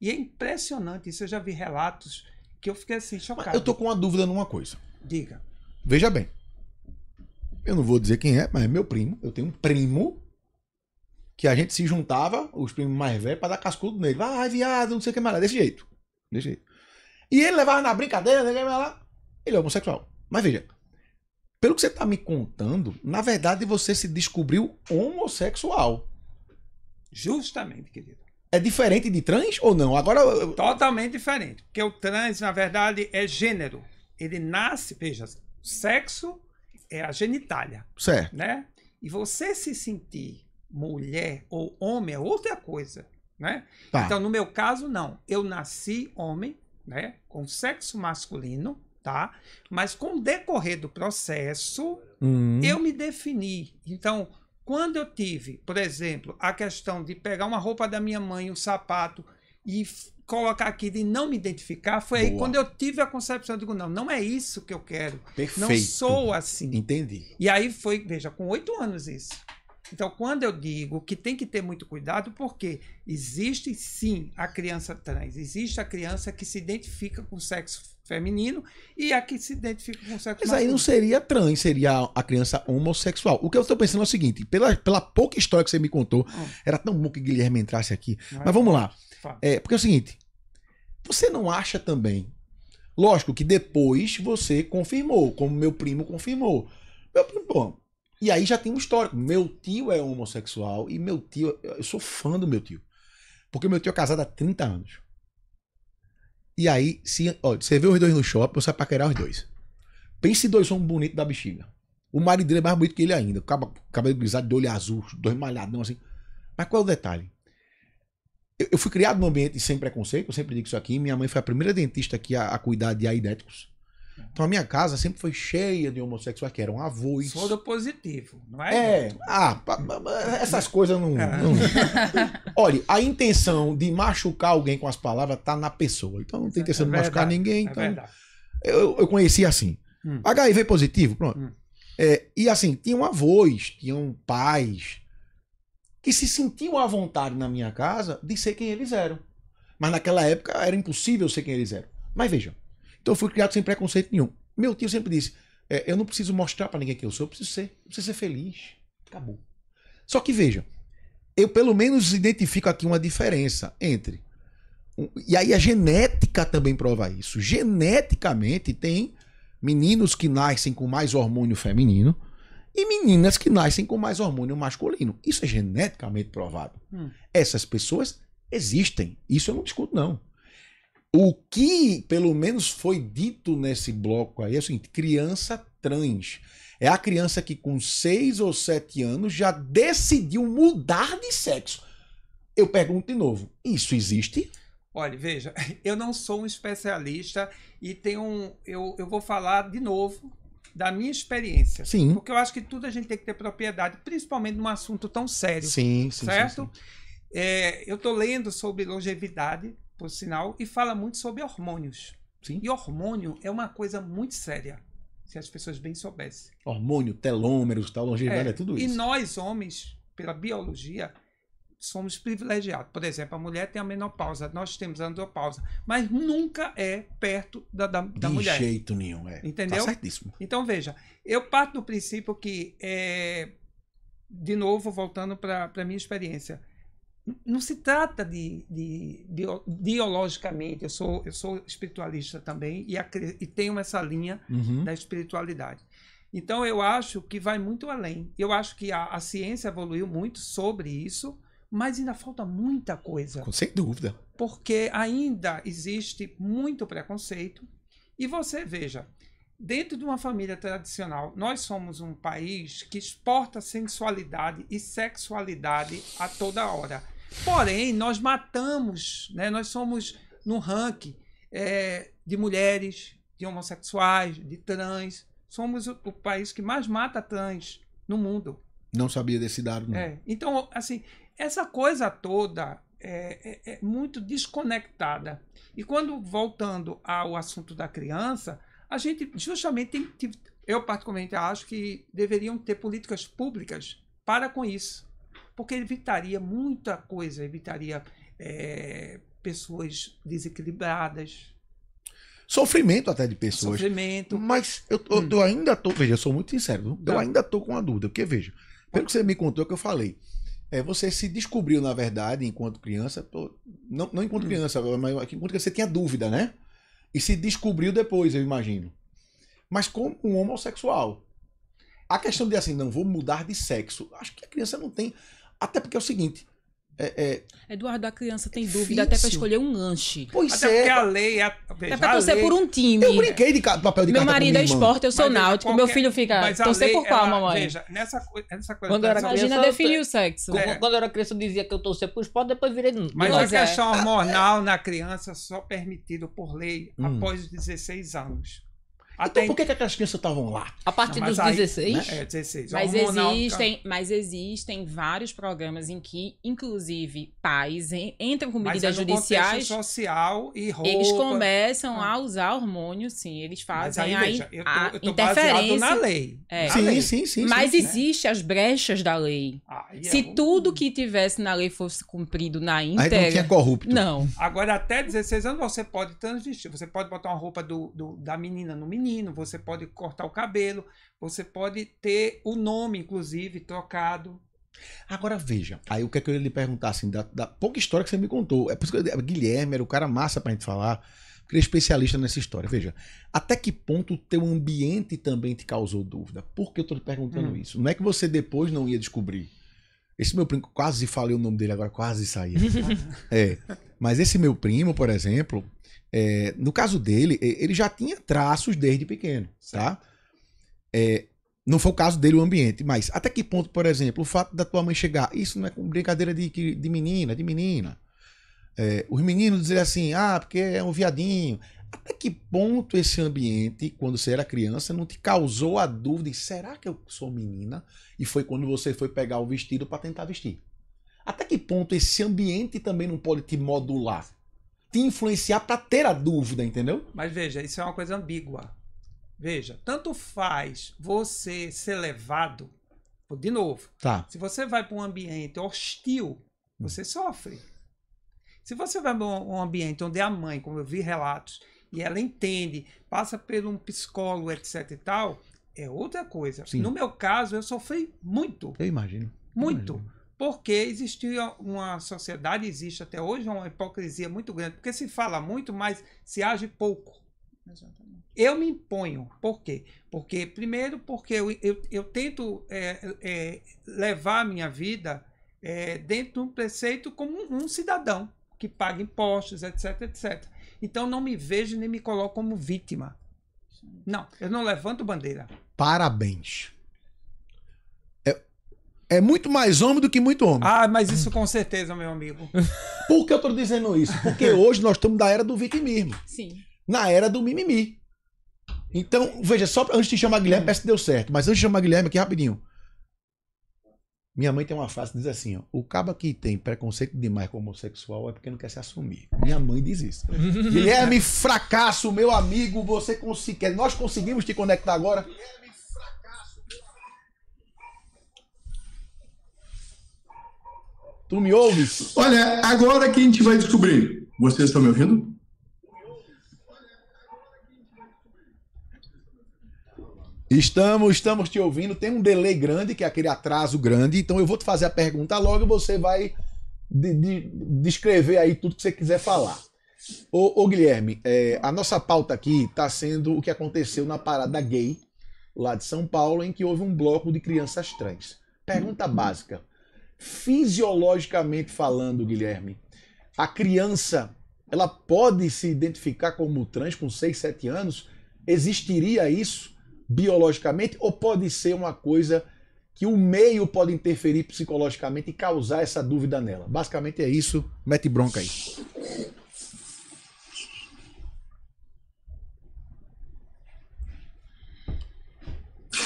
E é impressionante isso, eu já vi relatos que eu fiquei assim chocado. Mas eu tô com uma dúvida numa coisa. Diga. Veja bem, eu não vou dizer quem é, mas é meu primo. Eu tenho um primo que a gente se juntava, os primos mais velhos, para dar cascudo nele. Vai, viado, não sei o que mais lá. Desse jeito. Desse jeito. E ele levava na brincadeira, né, lá. Ele é homossexual. Mas veja, pelo que você está me contando, na verdade você se descobriu homossexual. Justamente, querido. É diferente de trans ou não? Agora. Eu... Totalmente diferente. Porque o trans, na verdade, é gênero. Ele nasce, veja, sexo é a genitália. Certo. Né? E você se sentir mulher ou homem é outra coisa, né? Tá. Então, no meu caso, não. Eu nasci homem, né? Com sexo masculino, tá? Mas com o decorrer do processo, hum. eu me defini. Então, quando eu tive, por exemplo, a questão de pegar uma roupa da minha mãe, um sapato e colocar aqui de não me identificar, foi Boa. aí quando eu tive a concepção, eu digo, não, não é isso que eu quero. Perfeito. Não sou assim. Entendi. E aí foi, veja, com oito anos isso. Então, quando eu digo que tem que ter muito cuidado, porque existe sim a criança trans, existe a criança que se identifica com o sexo feminino e a que se identifica com o sexo Mas masculino. aí não seria trans, seria a criança homossexual. O que eu estou pensando é o seguinte: pela, pela pouca história que você me contou, hum. era tão bom que Guilherme entrasse aqui. Mas vamos lá. É, porque é o seguinte: você não acha também? Lógico que depois você confirmou, como meu primo confirmou. Meu primo, bom, e aí já tem um histórico. Meu tio é homossexual e meu tio, eu sou fã do meu tio. Porque meu tio é casado há 30 anos. E aí, se, ó, você vê os dois no shopping, você vai paquerar os dois. Pense dois são bonitos da bexiga. O marido dele é mais bonito que ele ainda. Cabelo, cabelo grisado, de olho azul, dois malhadão assim. Mas qual é o detalhe? Eu, fui criado num ambiente sem preconceito, eu sempre digo isso aqui. Minha mãe foi a primeira dentista aqui a, a cuidar de aidéticos. Então a minha casa sempre foi cheia de homossexuais que eram avós. Soro positivo, não é? É. Ah, essas coisas não, é. não. Olha, a intenção de machucar alguém com as palavras tá na pessoa. Então não tem é intenção é de machucar ninguém. É então, é eu, eu conheci assim. Hum. HIV positivo, pronto. Hum. É, e assim, tinham avós, tinham pais, que se sentiu à vontade na minha casa de ser quem eles eram. Mas naquela época era impossível ser quem eles eram. Mas vejam, então eu fui criado sem preconceito nenhum. Meu tio sempre disse: é, eu não preciso mostrar para ninguém quem eu sou, eu preciso ser, eu preciso ser feliz. Acabou. Só que vejam, eu pelo menos identifico aqui uma diferença entre. E aí a genética também prova isso. Geneticamente tem meninos que nascem com mais hormônio feminino, e meninas que nascem com mais hormônio masculino. Isso é geneticamente provado. Hum. Essas pessoas existem. Isso eu não discuto, não. O que, pelo menos, foi dito nesse bloco aí é o seguinte: criança trans. É a criança que, com 6 ou 7 anos, já decidiu mudar de sexo. Eu pergunto de novo: isso existe? Olha, veja, eu não sou um especialista e tem um. Eu, eu vou falar de novo da minha experiência. Sim. Porque eu acho que tudo a gente tem que ter propriedade, principalmente num assunto tão sério. Sim, sim. Certo? Sim, sim. É, eu estou lendo sobre longevidade, por sinal, e fala muito sobre hormônios. Sim. E hormônio é uma coisa muito séria, se as pessoas bem soubessem. Hormônio, telômeros, tal, longevidade, é, é tudo isso. E nós, homens, pela biologia, somos privilegiados. Por exemplo, a mulher tem a menopausa, nós temos a andropausa, mas nunca é perto da, da, da De mulher. De jeito nenhum, é. Entendeu? Tá certíssimo. Então, veja, eu parto do princípio que, é, de novo, voltando para a minha experiência, não se trata de, de, de, biologicamente, eu sou, eu sou espiritualista também e, e tenho essa linha uhum. da espiritualidade. Então eu acho que vai muito além. Eu acho que a, a ciência evoluiu muito sobre isso, mas ainda falta muita coisa. Sem dúvida. Porque ainda existe muito preconceito. E você veja, dentro de uma família tradicional, nós somos um país que exporta sensualidade e sexualidade a toda hora. Porém, nós matamos, né? nós somos no ranking é, de mulheres, de homossexuais, de trans. Somos o, o, país que mais mata trans no mundo. Não sabia desse dado, não. É. Então, assim, essa coisa toda é, é, é muito desconectada. E quando, voltando ao assunto da criança, a gente justamente tem, eu particularmente acho que deveriam ter políticas públicas para com isso, porque evitaria muita coisa, evitaria é, pessoas desequilibradas. Sofrimento até de pessoas. Sofrimento. Mas eu, eu, hum. eu ainda tô, veja, eu sou muito sincero, eu tá. ainda tô com uma dúvida, porque veja, pelo que você me contou, é que eu falei, é, você se descobriu, na verdade, enquanto criança, não, não enquanto hum. criança, mas enquanto você tinha dúvida, né? E se descobriu depois, eu imagino. Mas como um homossexual. A questão de assim, não vou mudar de sexo. Acho que a criança não tem. Até porque é o seguinte: é, é... Eduardo, a criança tem é dúvida até para escolher um lanche. Pois até é. porque a lei é. É pra torcer por um time. Eu brinquei de papel de Meu marido é esporte, eu sou mas, é náutico. Qualquer... Meu filho fica. torcer por qual, ela, é mamãe? Veja, nessa, nessa coisa. Quando era criança, imagina definir o sexo. É. Quando eu era criança, eu dizia que eu torcer por esporte, depois virei. Mas a questão hormonal na criança só permitido por lei hum. após os 16 anos. Então, até então por que, que aquelas crianças estavam lá? A partir não, dos aí, 16? Né? É, 16. Mas existem, mas existem vários programas em que, inclusive, pais entram com medidas mas é judiciais. social e roupa. Eles começam ah. a usar hormônios, sim. Eles fazem mas aí, veja, eu tô, a eu tô interferência. na lei. É. Na sim, lei. sim, sim. Mas sim, né? existe né? as brechas da lei. Ah, Se é tudo um... que tivesse na lei fosse cumprido na íntegra... Aí não tinha corrupto. Não. Agora, até 16 anos, você pode transistir. Você pode botar uma roupa do, do da menina no menino feminino, você pode cortar o cabelo, você pode ter o nome, inclusive, trocado. Agora veja, aí o que é que eu ia lhe perguntar assim, da, da pouca história que você me contou. É por isso que eu, Guilherme era o cara massa pra gente falar, porque ele é especialista nessa história. Veja, até que ponto o teu ambiente também te causou dúvida? Por que eu tô lhe perguntando hum. isso? Não é que você depois não ia descobrir. Esse meu primo, quase falei o nome dele agora, quase saí. é. Mas esse meu primo, por exemplo, é, no caso dele, ele já tinha traços desde pequeno, certo. tá? É, não foi o caso dele o ambiente, mas até que ponto, por exemplo, o fato da tua mãe chegar, isso não é brincadeira de, de menina, de menina. É, os meninos dizerem assim, ah, porque é um viadinho. Até que ponto esse ambiente, quando você era criança, não te causou a dúvida de será que eu sou menina? E foi quando você foi pegar o vestido para tentar vestir. Até que ponto esse ambiente também não pode te modular? te influenciar para ter a dúvida, entendeu? Mas veja, isso é uma coisa ambígua. Veja, tanto faz você ser levado, de novo, tá. se você vai para um ambiente hostil, hum. você sofre. Se você vai para um ambiente onde a mãe, como eu vi relatos, e ela entende, passa por um psicólogo, etc e tal, é outra coisa. Sim. No meu caso, eu sofri muito. Eu imagino. Muito. Eu imagino porque existia uma sociedade, existe até hoje uma hipocrisia muito grande, porque se fala muito, mas se age pouco. Exatamente. Eu me imponho. Por quê? Porque, primeiro, porque eu, eu, eu tento é, é, levar a minha vida é, dentro de um preceito como um, um cidadão que paga impostos, etc, etc. Então, não me vejo nem me coloco como vítima. Não, eu não levanto bandeira. Parabéns. É muito mais homem do que muito homem. Ah, mas isso com certeza, meu amigo. Por que eu tô dizendo isso? Porque hoje nós estamos da era do vitimismo. Sim. Na era do mimimi. Então, veja, só antes de chamar Guilherme, parece que deu certo. Mas antes de chamar Guilherme aqui rapidinho. Minha mãe tem uma frase que diz assim: ó, o cara que tem preconceito demais com homossexual é porque não quer se assumir. Minha mãe diz isso. Guilherme, fracasso, meu amigo, você conseguiu. Nós conseguimos te conectar agora. Tu me ouves? Olha, agora que a gente vai descobrir. Vocês estão me ouvindo? Estamos, estamos te ouvindo. Tem um delay grande, que é aquele atraso grande. Então eu vou te fazer a pergunta logo e você vai de, de, descrever aí tudo que você quiser falar. Ô, ô Guilherme, é, a nossa pauta aqui está sendo o que aconteceu na parada gay lá de São Paulo, em que houve um bloco de crianças trans. Pergunta básica: fisiologicamente falando, Guilherme, a criança ela pode se identificar como trans com 6, 7 anos? Existiria isso biologicamente ou pode ser uma coisa que o meio pode interferir psicologicamente e causar essa dúvida nela? Basicamente é isso. Mete bronca aí.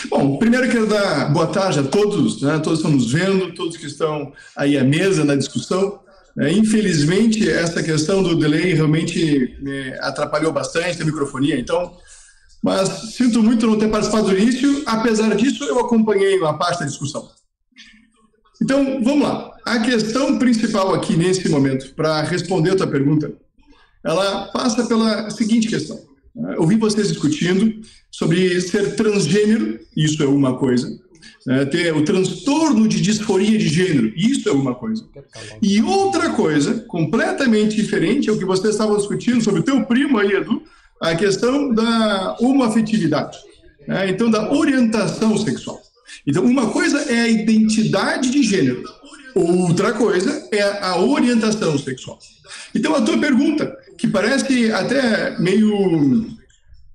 Bom, primeiro quero dar boa tarde a todos, né? todos estão nos vendo, todos que estão aí à mesa na discussão. É, infelizmente, essa questão do delay realmente me né, atrapalhou bastante a microfonia, então, mas sinto muito não ter participado do início, apesar disso, eu acompanhei a parte da discussão. Então, vamos lá. A questão principal aqui nesse momento, para responder a tua pergunta, ela passa pela seguinte questão ouvi vocês discutindo sobre ser transgênero, isso é uma coisa. Né, ter o transtorno de disforia de gênero, isso é uma coisa. E outra coisa, completamente diferente, é o que vocês estavam discutindo sobre o teu primo aí, Edu, a questão da homoafetividade, né? então da orientação sexual. Então, uma coisa é a identidade de gênero, Outra coisa é a orientação sexual. Então, a tua pergunta, que parece até meio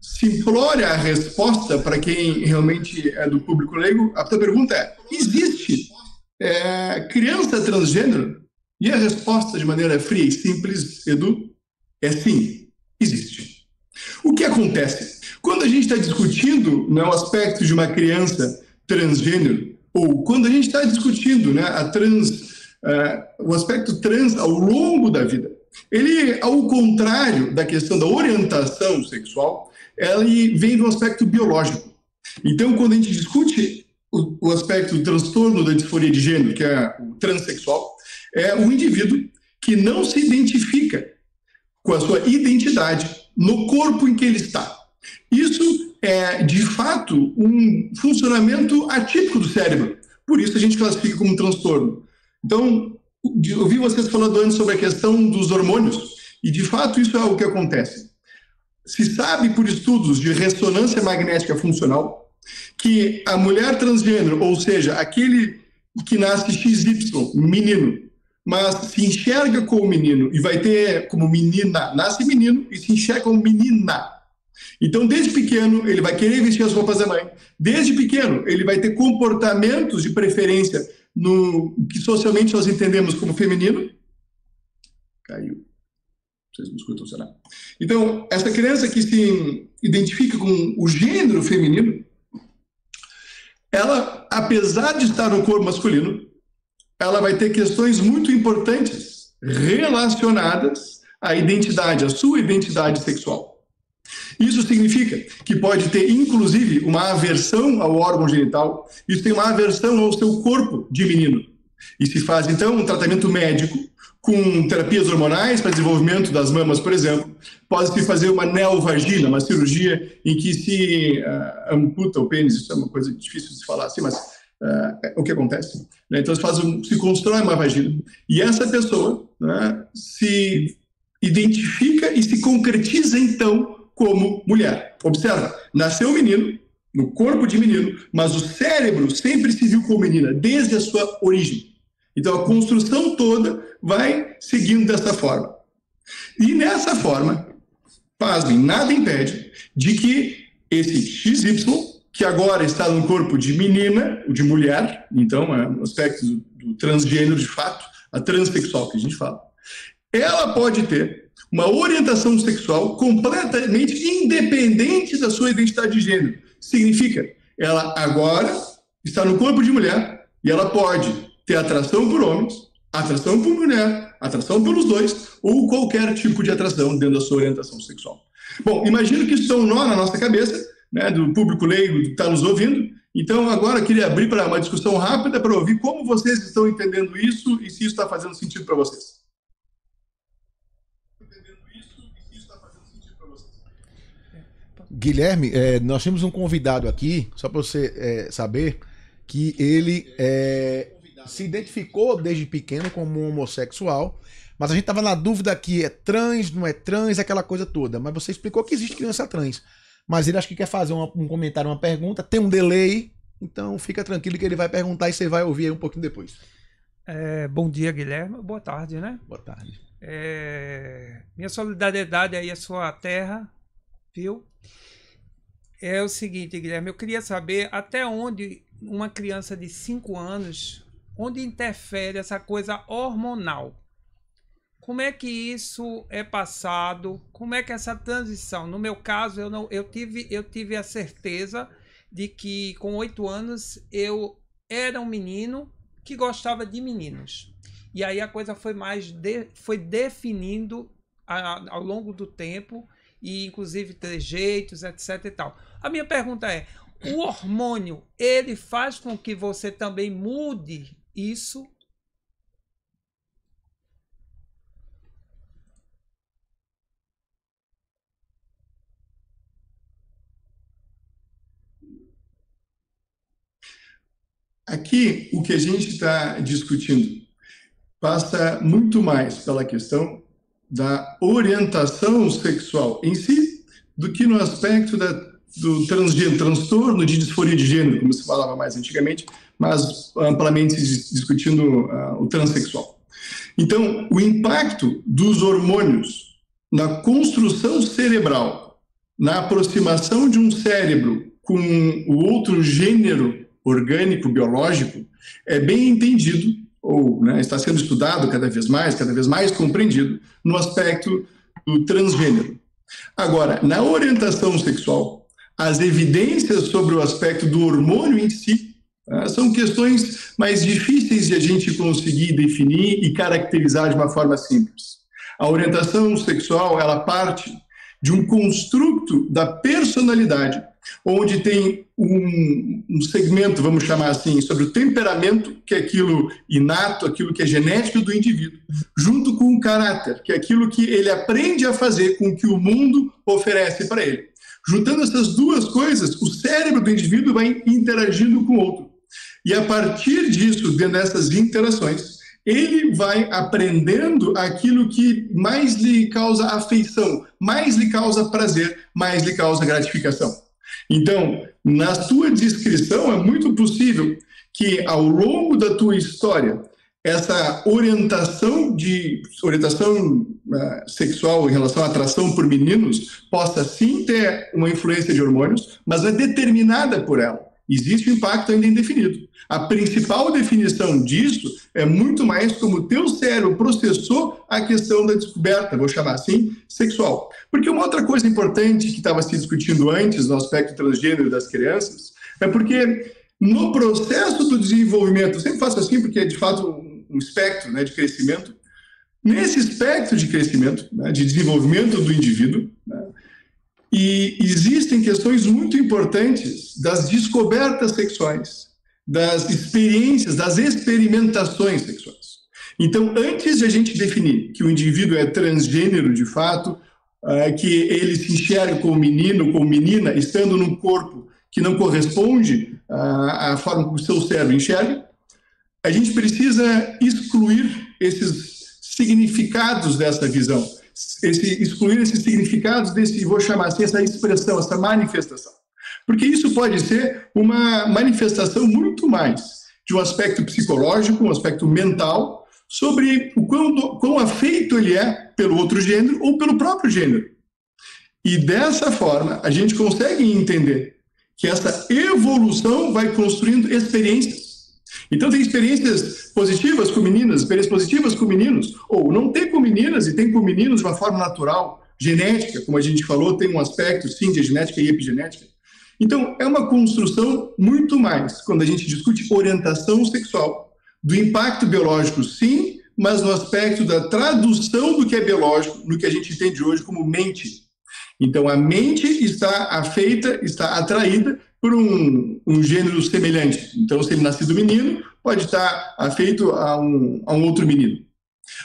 simplória a resposta para quem realmente é do público leigo, a tua pergunta é: existe é, criança transgênero? E a resposta, de maneira fria e simples, Edu, é sim, existe. O que acontece? Quando a gente está discutindo né, o aspecto de uma criança transgênero, ou quando a gente está discutindo né, a trans, uh, o aspecto trans ao longo da vida, ele, ao contrário da questão da orientação sexual, ele vem do aspecto biológico. Então, quando a gente discute o, o aspecto do transtorno da disforia de gênero, que é o transexual, é o indivíduo que não se identifica com a sua identidade no corpo em que ele está. Isso é, de fato, um funcionamento atípico do cérebro. Por isso a gente classifica como transtorno. Então, eu vi vocês falando antes sobre a questão dos hormônios, e de fato isso é o que acontece. Se sabe por estudos de ressonância magnética funcional que a mulher transgênero, ou seja, aquele que nasce XY, menino, mas se enxerga como menino e vai ter como menina, nasce menino e se enxerga como menina então, desde pequeno, ele vai querer vestir as roupas da mãe. Desde pequeno, ele vai ter comportamentos de preferência no que socialmente nós entendemos como feminino. Caiu. Vocês me escutam, será? Então, essa criança que se identifica com o gênero feminino, ela, apesar de estar no corpo masculino, ela vai ter questões muito importantes relacionadas à identidade, à sua identidade sexual. Isso significa que pode ter, inclusive, uma aversão ao órgão genital, isso tem uma aversão ao seu corpo de menino. E se faz, então, um tratamento médico com terapias hormonais para desenvolvimento das mamas, por exemplo. Pode-se fazer uma neovagina, uma cirurgia em que se uh, amputa o pênis, isso é uma coisa difícil de se falar assim, mas uh, é o que acontece. Né? Então, se, faz um, se constrói uma vagina. E essa pessoa né, se identifica e se concretiza, então, como mulher. Observa, nasceu menino, no corpo de menino, mas o cérebro sempre se viu como menina, desde a sua origem. Então a construção toda vai seguindo dessa forma. E nessa forma, pasmem, nada impede de que esse XY, que agora está no corpo de menina, ou de mulher, então é um aspecto do, transgênero de fato, a transexual que a gente fala, ela pode ter uma orientação sexual completamente independente da sua identidade de gênero. Significa, ela agora está no corpo de mulher e ela pode ter atração por homens, atração por mulher, atração pelos dois, ou qualquer tipo de atração dentro da sua orientação sexual. Bom, imagino que isso é um nó na nossa cabeça, né, do público leigo que está nos ouvindo. Então, agora eu queria abrir para uma discussão rápida para ouvir como vocês estão entendendo isso e se isso está fazendo sentido para vocês. Guilherme, é, nós temos um convidado aqui, só para você é, saber, que ele é, se identificou desde pequeno como homossexual, mas a gente tava na dúvida que é trans, não é trans, aquela coisa toda. Mas você explicou que existe criança trans. Mas ele acho que quer fazer um comentário, uma pergunta, tem um delay, então fica tranquilo que ele vai perguntar e você vai ouvir aí um pouquinho depois. É, bom dia, Guilherme. Boa tarde, né? Boa tarde. É, minha solidariedade aí à sua terra, viu? É o seguinte, Guilherme, eu queria saber até onde uma criança de 5 anos, onde interfere essa coisa hormonal? Como é que isso é passado? Como é que essa transição? No meu caso, eu não, eu tive, eu tive a certeza de que com 8 anos eu era um menino que gostava de meninos. E aí a coisa foi mais de, foi definindo a, ao longo do tempo e inclusive trejeitos, etc e tal. A minha pergunta é, o hormônio, ele faz com que você também mude isso? Aqui, o que a gente está discutindo passa muito mais pela questão da orientação sexual em si do que no aspecto da, do transgênero, transtorno de disforia de gênero, como se falava mais antigamente, mas amplamente discutindo uh, o transexual. Então, o impacto dos hormônios na construção cerebral, na aproximação de um cérebro com o outro gênero orgânico, biológico, é bem entendido ou né, está sendo estudado cada vez mais, cada vez mais compreendido no aspecto do transgênero. Agora, na orientação sexual, as evidências sobre o aspecto do hormônio em si tá, são questões mais difíceis de a gente conseguir definir e caracterizar de uma forma simples. A orientação sexual, ela parte de um construto da personalidade onde tem um, um, segmento, vamos chamar assim, sobre o temperamento, que é aquilo inato, aquilo que é genético do indivíduo, junto com o caráter, que é aquilo que ele aprende a fazer com o que o mundo oferece para ele. Juntando essas duas coisas, o cérebro do indivíduo vai interagindo com o outro. E a partir disso, dentro dessas interações, ele vai aprendendo aquilo que mais lhe causa afeição, mais lhe causa prazer, mais lhe causa gratificação. Então, na sua descrição, é muito possível que ao longo da tua história, essa orientação de orientação uh, sexual em relação à atração por meninos possa sim ter uma influência de hormônios, mas é determinada por ela. Existe o um impacto ainda indefinido. A principal definição disso é muito mais como o teu cérebro processou a questão da descoberta, vou chamar assim, sexual. Porque uma outra coisa importante que estava se discutindo antes no aspecto transgênero das crianças é porque no processo do desenvolvimento, eu sempre faço assim porque é de fato um espectro né, de crescimento, nesse espectro de crescimento, né, de desenvolvimento do indivíduo, né, e existem questões muito importantes das descobertas sexuais, das experiências, das experimentações sexuais. Então, antes de a gente definir que o indivíduo é transgênero de fato, é, que ele se enxerga como menino, como menina, estando num corpo que não corresponde é, à forma como o seu cérebro enxerga, a gente precisa excluir esses significados dessa visão esse, excluir esses significados desse, vou chamar assim, essa expressão, essa manifestação. Porque isso pode ser uma manifestação muito mais de um aspecto psicológico, um aspecto mental, sobre o quão, quão afeito ele é pelo outro gênero ou pelo próprio gênero. E dessa forma, a gente consegue entender que essa evolução vai construindo experiências então tem experiências positivas com meninas, experiências positivas com meninos, ou não tem com meninas e tem com meninos de uma forma natural, genética, como a gente falou, tem um aspecto sim de genética e epigenética. Então é uma construção muito mais quando a gente discute orientação sexual, do impacto biológico sim, mas no aspecto da tradução do que é biológico no que a gente entende hoje como mente. Então a mente está afeita, está atraída por um, um gênero semelhante. Então, se ele nascido menino, pode estar afeito a um, a um outro menino.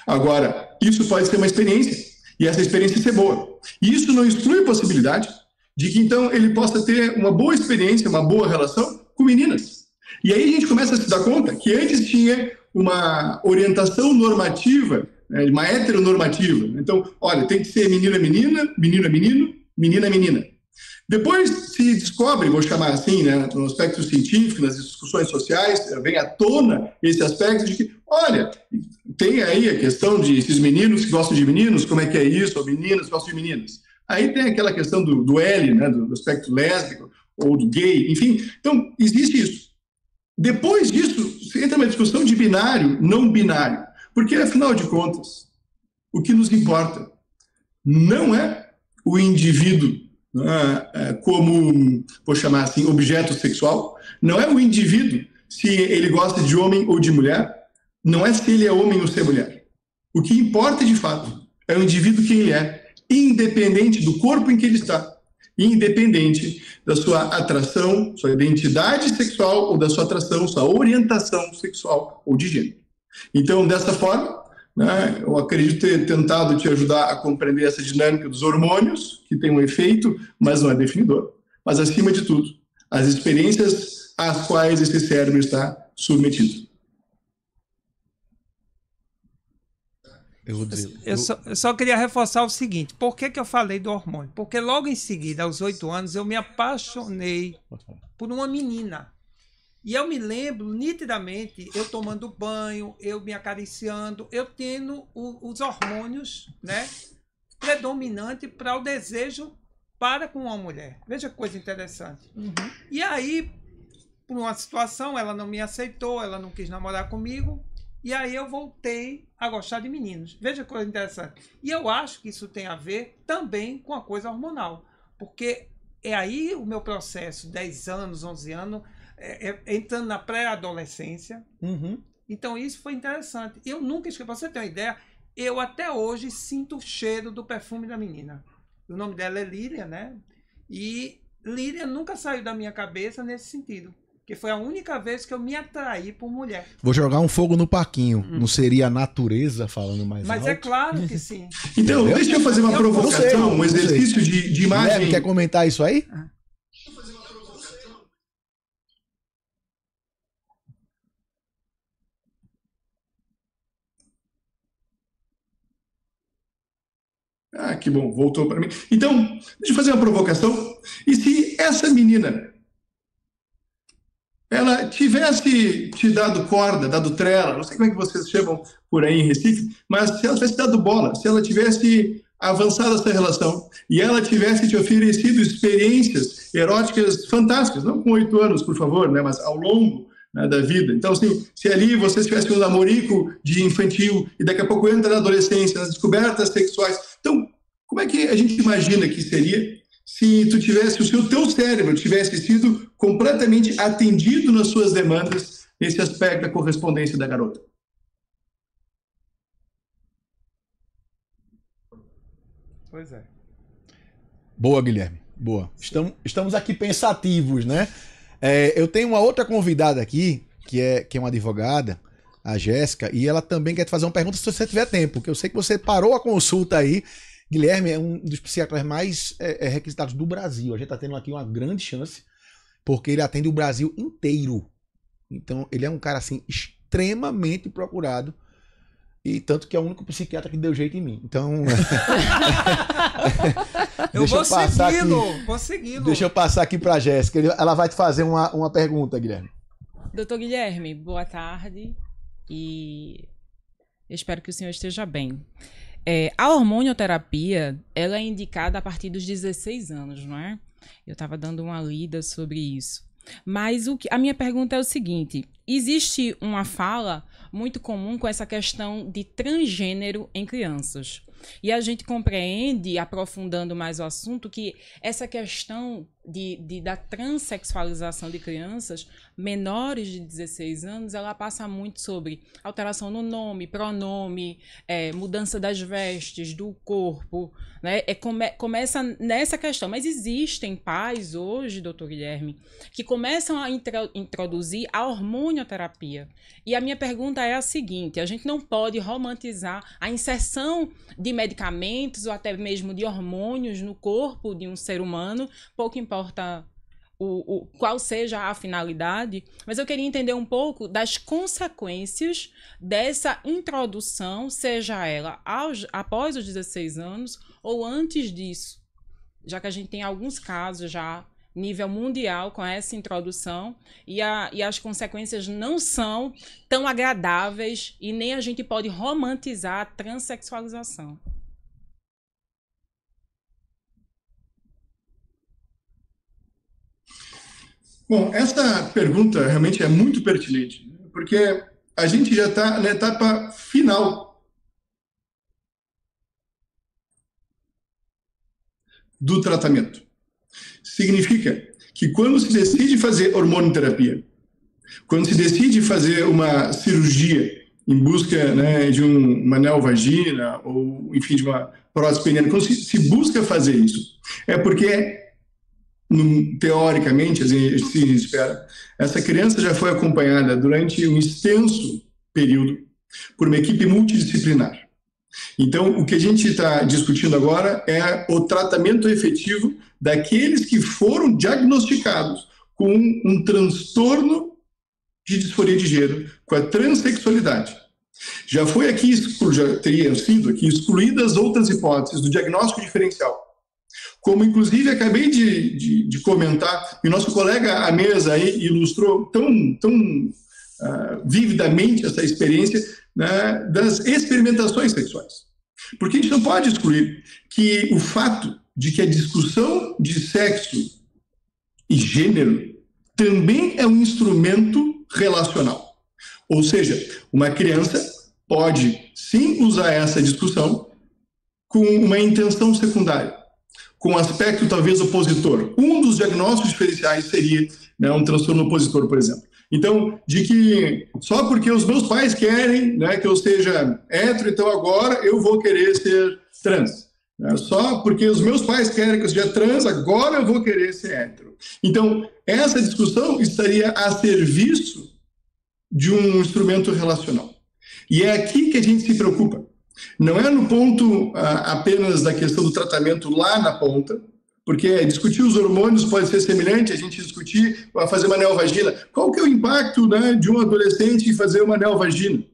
Agora, isso pode ser uma experiência, e essa experiência ser boa. E isso não exclui a possibilidade de que, então, ele possa ter uma boa experiência, uma boa relação com meninas. E aí a gente começa a se dar conta que antes tinha uma orientação normativa, né, uma heteronormativa. Então, olha, tem que ser menina, é menina, menino, é menino, menina, é menina. Depois se descobre, vou chamar assim, né, no aspecto científico, nas discussões sociais, eh, vem à tona esse aspecto de que, olha, tem aí a questão de esses meninos que gostam de meninos, como é que é isso, ou meninas gostam de meninas. Aí tem aquela questão do, do L, né, do, do aspecto lésbico, ou do gay, enfim. Então, existe isso. Depois disso, entra uma discussão de binário, não binário. Porque, afinal de contas, o que nos importa não é o indivíduo né, como, vou chamar assim, objeto sexual, não é o indivíduo se ele gosta de homem ou de mulher, não é se ele é homem ou se é mulher. O que importa de fato é o indivíduo quem ele é, independente do corpo em que ele está, independente da sua atração, sua identidade sexual ou da sua atração, sua orientação sexual ou de gênero. Então, dessa forma, né? Eu acredito ter tentado te ajudar a compreender essa dinâmica dos hormônios, que tem um efeito, mas não é definidor. Mas, acima de tudo, as experiências às quais esse cérebro está submetido. Eu, eu, só, eu só queria reforçar o seguinte: por que, que eu falei do hormônio? Porque logo em seguida, aos oito anos, eu me apaixonei por uma menina e eu me lembro nitidamente eu tomando banho, eu me acariciando, eu tendo o, os hormônios né, predominante para o desejo para com uma mulher. Veja que coisa interessante. Uhum. E aí, por uma situação, ela não me aceitou, ela não quis namorar comigo. E aí eu voltei a gostar de meninos. Veja que coisa interessante. E eu acho que isso tem a ver também com a coisa hormonal. Porque é aí o meu processo, 10 anos, 11 anos, é, é, entrando na pré-adolescência. Uhum. Então isso foi interessante. Eu nunca esqueci, Para você ter uma ideia, eu até hoje sinto o cheiro do perfume da menina. O nome dela é Líria, né? E Líria nunca saiu da minha cabeça nesse sentido. Que foi a única vez que eu me atraí por mulher. Vou jogar um fogo no parquinho. Hum. Não seria a natureza falando mais Mas é alto? é claro que sim. então, Entendeu? deixa eu fazer uma provocação, um exercício de, de imagem. quer comentar isso aí? Ah. Ah, que bom, voltou para mim. Então, deixa eu fazer uma provocação. E se essa menina ela tivesse te dado corda, dado trela, não sei como é que vocês chamam por aí em Recife, mas se ela tivesse dado bola, se ela tivesse avançado essa relação e ela tivesse te oferecido experiências eróticas fantásticas, não com oito anos, por favor, né, mas ao longo né, da vida. Então, assim, se ali você tivesse um namorico de infantil e daqui a pouco entra na adolescência, nas descobertas sexuais. Então, como é que a gente imagina que seria se tu tivesse, se o teu cérebro tivesse sido completamente atendido nas suas demandas nesse aspecto da correspondência da garota? Pois é. Boa, Guilherme. Boa. Estamos, estamos aqui pensativos, né? É, eu tenho uma outra convidada aqui, que é, que é uma advogada, a Jéssica, e ela também quer te fazer uma pergunta se você tiver tempo, porque eu sei que você parou a consulta aí. Guilherme é um dos psiquiatras mais é, é requisitados do Brasil. A gente está tendo aqui uma grande chance, porque ele atende o Brasil inteiro. Então, ele é um cara assim extremamente procurado e tanto que é o único psiquiatra que deu jeito em mim. Então. eu vou seguindo, aqui, vou seguindo. Deixa eu passar aqui para a Jéssica. Ela vai te fazer uma, uma pergunta, Guilherme. Doutor Guilherme, boa tarde. E eu espero que o senhor esteja bem. É, a hormonioterapia ela é indicada a partir dos 16 anos, não é? Eu estava dando uma lida sobre isso. Mas o que, a minha pergunta é o seguinte: existe uma fala muito comum com essa questão de transgênero em crianças. E a gente compreende, aprofundando mais o assunto, que essa questão de, de, da transexualização de crianças menores de 16 anos, ela passa muito sobre alteração no nome, pronome, é, mudança das vestes, do corpo. Né? É, come, começa nessa questão. Mas existem pais hoje, doutor Guilherme, que começam a intro, introduzir a hormonioterapia. E a minha pergunta é a seguinte: a gente não pode romantizar a inserção de medicamentos ou até mesmo de hormônios no corpo de um ser humano, pouco importa importa o, o, qual seja a finalidade, mas eu queria entender um pouco das consequências dessa introdução, seja ela aos, após os 16 anos ou antes disso, já que a gente tem alguns casos já nível mundial com essa introdução e, a, e as consequências não são tão agradáveis e nem a gente pode romantizar a transexualização. Bom, essa pergunta realmente é muito pertinente, porque a gente já está na etapa final do tratamento. Significa que quando se decide fazer hormonoterapia, quando se decide fazer uma cirurgia em busca né, de um, uma neovagina ou, enfim, de uma próstata peniana, quando se, se busca fazer isso, é porque teoricamente, assim, se espera, essa criança já foi acompanhada durante um extenso período por uma equipe multidisciplinar. Então, o que a gente está discutindo agora é o tratamento efetivo daqueles que foram diagnosticados com um, um transtorno de disforia de gênero, com a transexualidade. Já foi aqui, já teriam sido aqui excluídas outras hipóteses do diagnóstico diferencial, como inclusive acabei de, de, de comentar, e nosso colega à mesa aí ilustrou tão, tão uh, vividamente essa experiência né, das experimentações sexuais. Porque a gente não pode excluir que o fato de que a discussão de sexo e gênero também é um instrumento relacional. Ou seja, uma criança pode sim usar essa discussão com uma intenção secundária com aspecto talvez opositor. Um dos diagnósticos diferenciais seria né, um transtorno opositor, por exemplo. Então, de que só porque os meus pais querem né, que eu seja hétero, então agora eu vou querer ser trans. Né? Só porque os meus pais querem que eu seja trans, agora eu vou querer ser hétero. Então, essa discussão estaria a serviço de um instrumento relacional. E é aqui que a gente se preocupa. Não é no ponto ah, apenas da questão do tratamento lá na ponta, porque é discutir os hormônios pode ser semelhante a gente discutir ah, fazer uma neovagina. Qual que é o impacto né, de um adolescente fazer uma neovagina?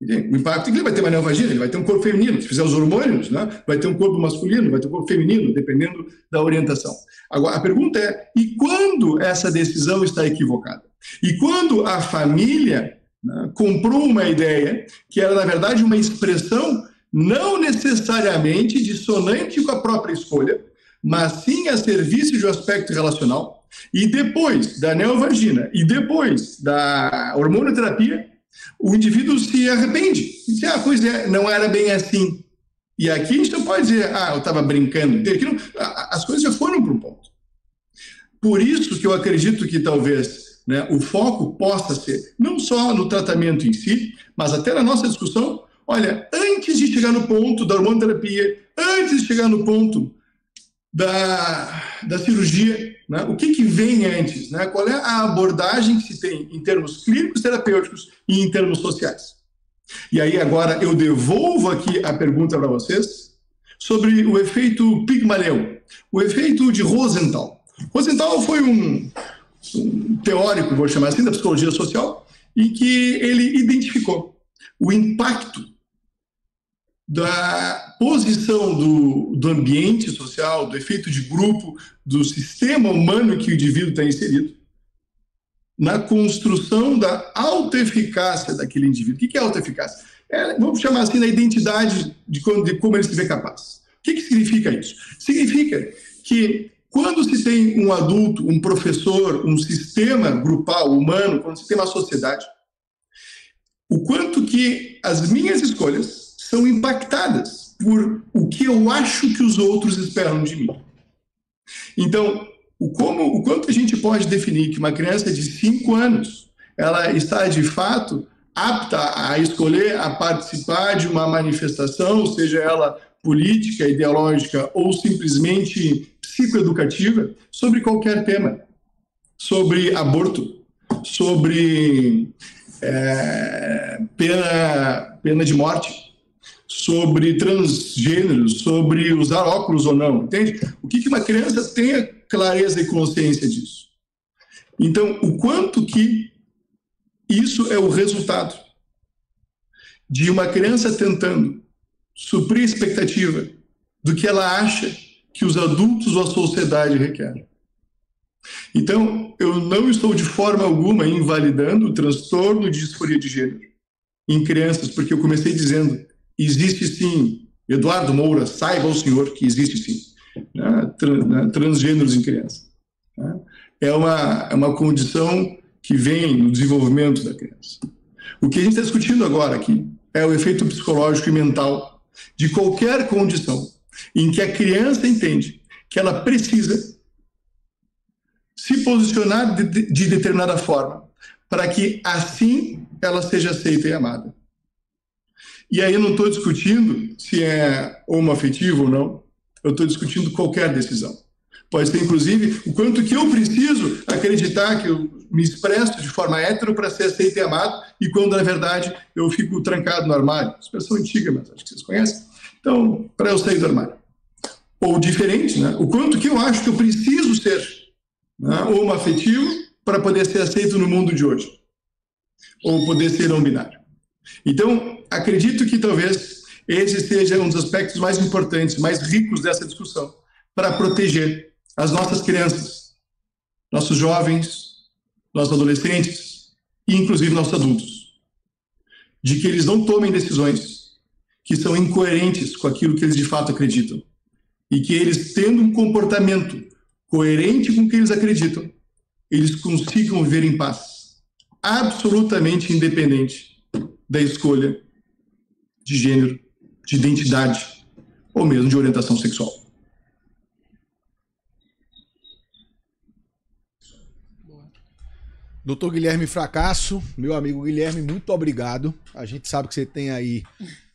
O impacto é que ele vai ter uma neovagina, ele vai ter um corpo feminino. Se fizer os hormônios, né, vai ter um corpo masculino, vai ter um corpo feminino, dependendo da orientação. Agora, a pergunta é, e quando essa decisão está equivocada? E quando a família né, comprou uma ideia que era, na verdade, uma expressão não necessariamente dissonante com a própria escolha, mas sim a serviço de um aspecto relacional, e depois da neovagina, e depois da hormonoterapia, o indivíduo se arrepende. E diz, assim, ah, pois é, não era bem assim. E aqui a gente não pode dizer, ah, eu estava brincando. Não, as coisas já foram para um ponto. Por isso que eu acredito que talvez né, o foco possa ser não só no tratamento em si, mas até na nossa discussão Olha, antes de chegar no ponto da hormonoterapia, antes de chegar no ponto da, da cirurgia, né? o que, que vem antes? Né? Qual é a abordagem que se tem em termos clínicos, terapêuticos e em termos sociais? E aí, agora, eu devolvo aqui a pergunta para vocês sobre o efeito Pigmaleu, o efeito de Rosenthal. Rosenthal foi um, um teórico, vou chamar assim, da psicologia social, em que ele identificou o impacto da posição do, do ambiente social, do efeito de grupo, do sistema humano que o indivíduo está inserido, na construção da autoeficácia daquele indivíduo. O que é autoeficácia? É, vamos chamar assim da identidade de, quando, de como ele se vê capaz. O que, que significa isso? Significa que quando se tem um adulto, um professor, um sistema grupal, humano, quando se tem uma sociedade, o quanto que as minhas escolhas são impactadas por o que eu acho que os outros esperam de mim. Então, o, como, o quanto a gente pode definir que uma criança de 5 anos ela está de fato apta a escolher, a participar de uma manifestação, seja ela política, ideológica ou simplesmente psicoeducativa, sobre qualquer tema, sobre aborto, sobre é, pena, pena de morte, sobre transgênero, sobre usar óculos ou não, entende? O que, que uma criança tenha clareza e consciência disso? Então, o quanto que isso é o resultado de uma criança tentando suprir a expectativa do que ela acha que os adultos ou a sociedade requerem. Então, eu não estou de forma alguma invalidando o transtorno de disforia de gênero em crianças, porque eu comecei dizendo Existe sim. Eduardo Moura, saiba o senhor que existe sim. Né? Trans, né? Transgêneros em criança. Né? É, uma, é uma condição que vem no desenvolvimento da criança. O que a gente está discutindo agora aqui é o efeito psicológico e mental de qualquer condição em que a criança entende que ela precisa se posicionar de, de determinada forma, para que assim ela seja aceita e amada. E aí eu não estou discutindo se é homoafetivo ou não. Eu estou discutindo qualquer decisão. Pode ser, inclusive, o quanto que eu preciso acreditar que eu me expresso de forma hétero para ser aceito e amado, e quando, na verdade, eu fico trancado no armário. Expressão antiga, mas acho que vocês conhecem. Então, para eu sair do armário. Ou diferente, né? o quanto que eu acho que eu preciso ser né? homoafetivo para poder ser aceito no mundo de hoje. Ou poder ser não binário. Então, acredito que talvez esse seja um dos aspectos mais importantes, mais ricos dessa discussão, para proteger as nossas crianças, nossos jovens, nossos adolescentes e, inclusive, nossos adultos, de que eles não tomem decisões que são incoerentes com aquilo que eles de fato acreditam e que eles, tendo um comportamento coerente com o que eles acreditam, eles consigam viver em paz, absolutamente independente da escolha de gênero, de identidade ou mesmo de orientação sexual. Doutor Guilherme Fracasso, meu amigo Guilherme, muito obrigado. A gente sabe que você tem aí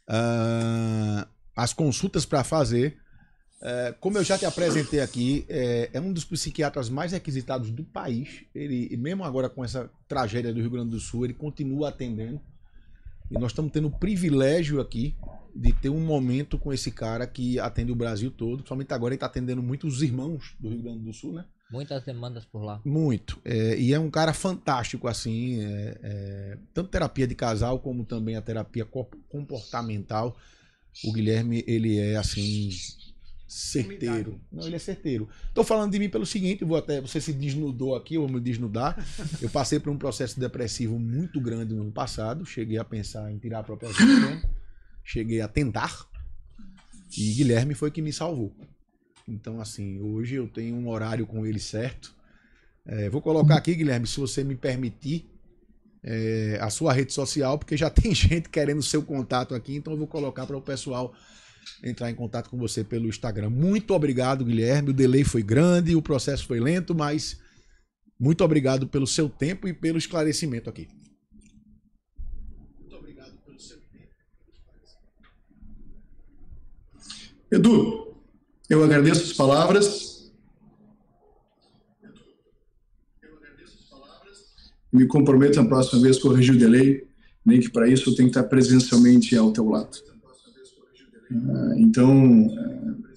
uh, as consultas para fazer. Uh, como eu já te apresentei aqui, é, é, um dos psiquiatras mais requisitados do país. Ele, mesmo agora com essa tragédia do Rio Grande do Sul, ele continua atendendo. E nós estamos tendo o privilégio aqui de ter um momento com esse cara que atende o Brasil todo. Principalmente agora ele está atendendo muitos irmãos do Rio Grande do Sul, né? Muitas demandas por lá. Muito. É, e é um cara fantástico, assim. É, é, tanto terapia de casal como também a terapia comportamental. O Guilherme, ele é, assim, Certeiro. Não, ele é certeiro. Estou falando de mim pelo seguinte, vou até. Você se desnudou aqui, eu vou me desnudar. Eu passei por um processo depressivo muito grande no ano passado. Cheguei a pensar em tirar a própria vida. Cheguei a tentar. E Guilherme foi que me salvou. Então, assim, hoje eu tenho um horário com ele certo. É, vou colocar aqui, Guilherme, se você me permitir, é, a sua rede social, porque já tem gente querendo seu contato aqui, então eu vou colocar para o pessoal entrar em contato com você pelo Instagram. Muito obrigado, Guilherme. O delay foi grande, o processo foi lento, mas muito obrigado pelo seu tempo e pelo esclarecimento aqui. Muito obrigado pelo seu tempo. Edu, eu agradeço as palavras. eu agradeço as palavras. Me comprometo na próxima vez corrigir o delay, nem que para isso eu tenho que estar presencialmente ao teu lado. Ah, então,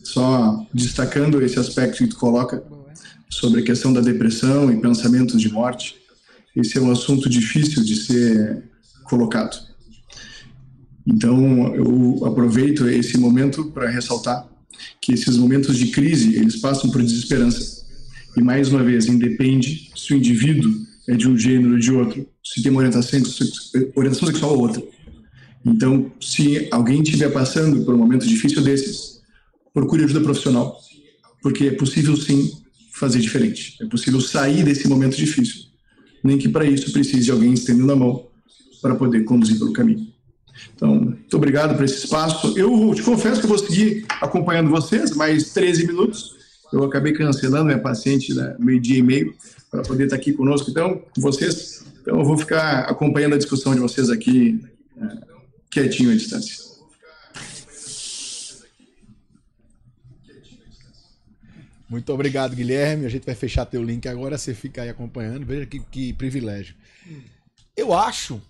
só destacando esse aspecto que tu coloca sobre a questão da depressão e pensamentos de morte, esse é um assunto difícil de ser colocado. Então, eu aproveito esse momento para ressaltar que esses momentos de crise, eles passam por desesperança. E mais uma vez, independe se o indivíduo é de um gênero ou de outro, se tem uma orientação, orientação sexual ou outra então, se alguém estiver passando por um momento difícil desses, procure ajuda profissional, porque é possível sim fazer diferente. É possível sair desse momento difícil, nem que para isso precise de alguém estendendo a mão para poder conduzir pelo caminho. Então, muito obrigado por esse espaço. Eu te confesso que vou seguir acompanhando vocês, mais 13 minutos. Eu acabei cancelando minha é paciente da né, meio-dia e meio para poder estar aqui conosco. Então, com vocês, então eu vou ficar acompanhando a discussão de vocês aqui né, quietinho à distância. Muito obrigado, Guilherme. A gente vai fechar teu link agora. Você fica aí acompanhando. Veja que, que privilégio. Eu acho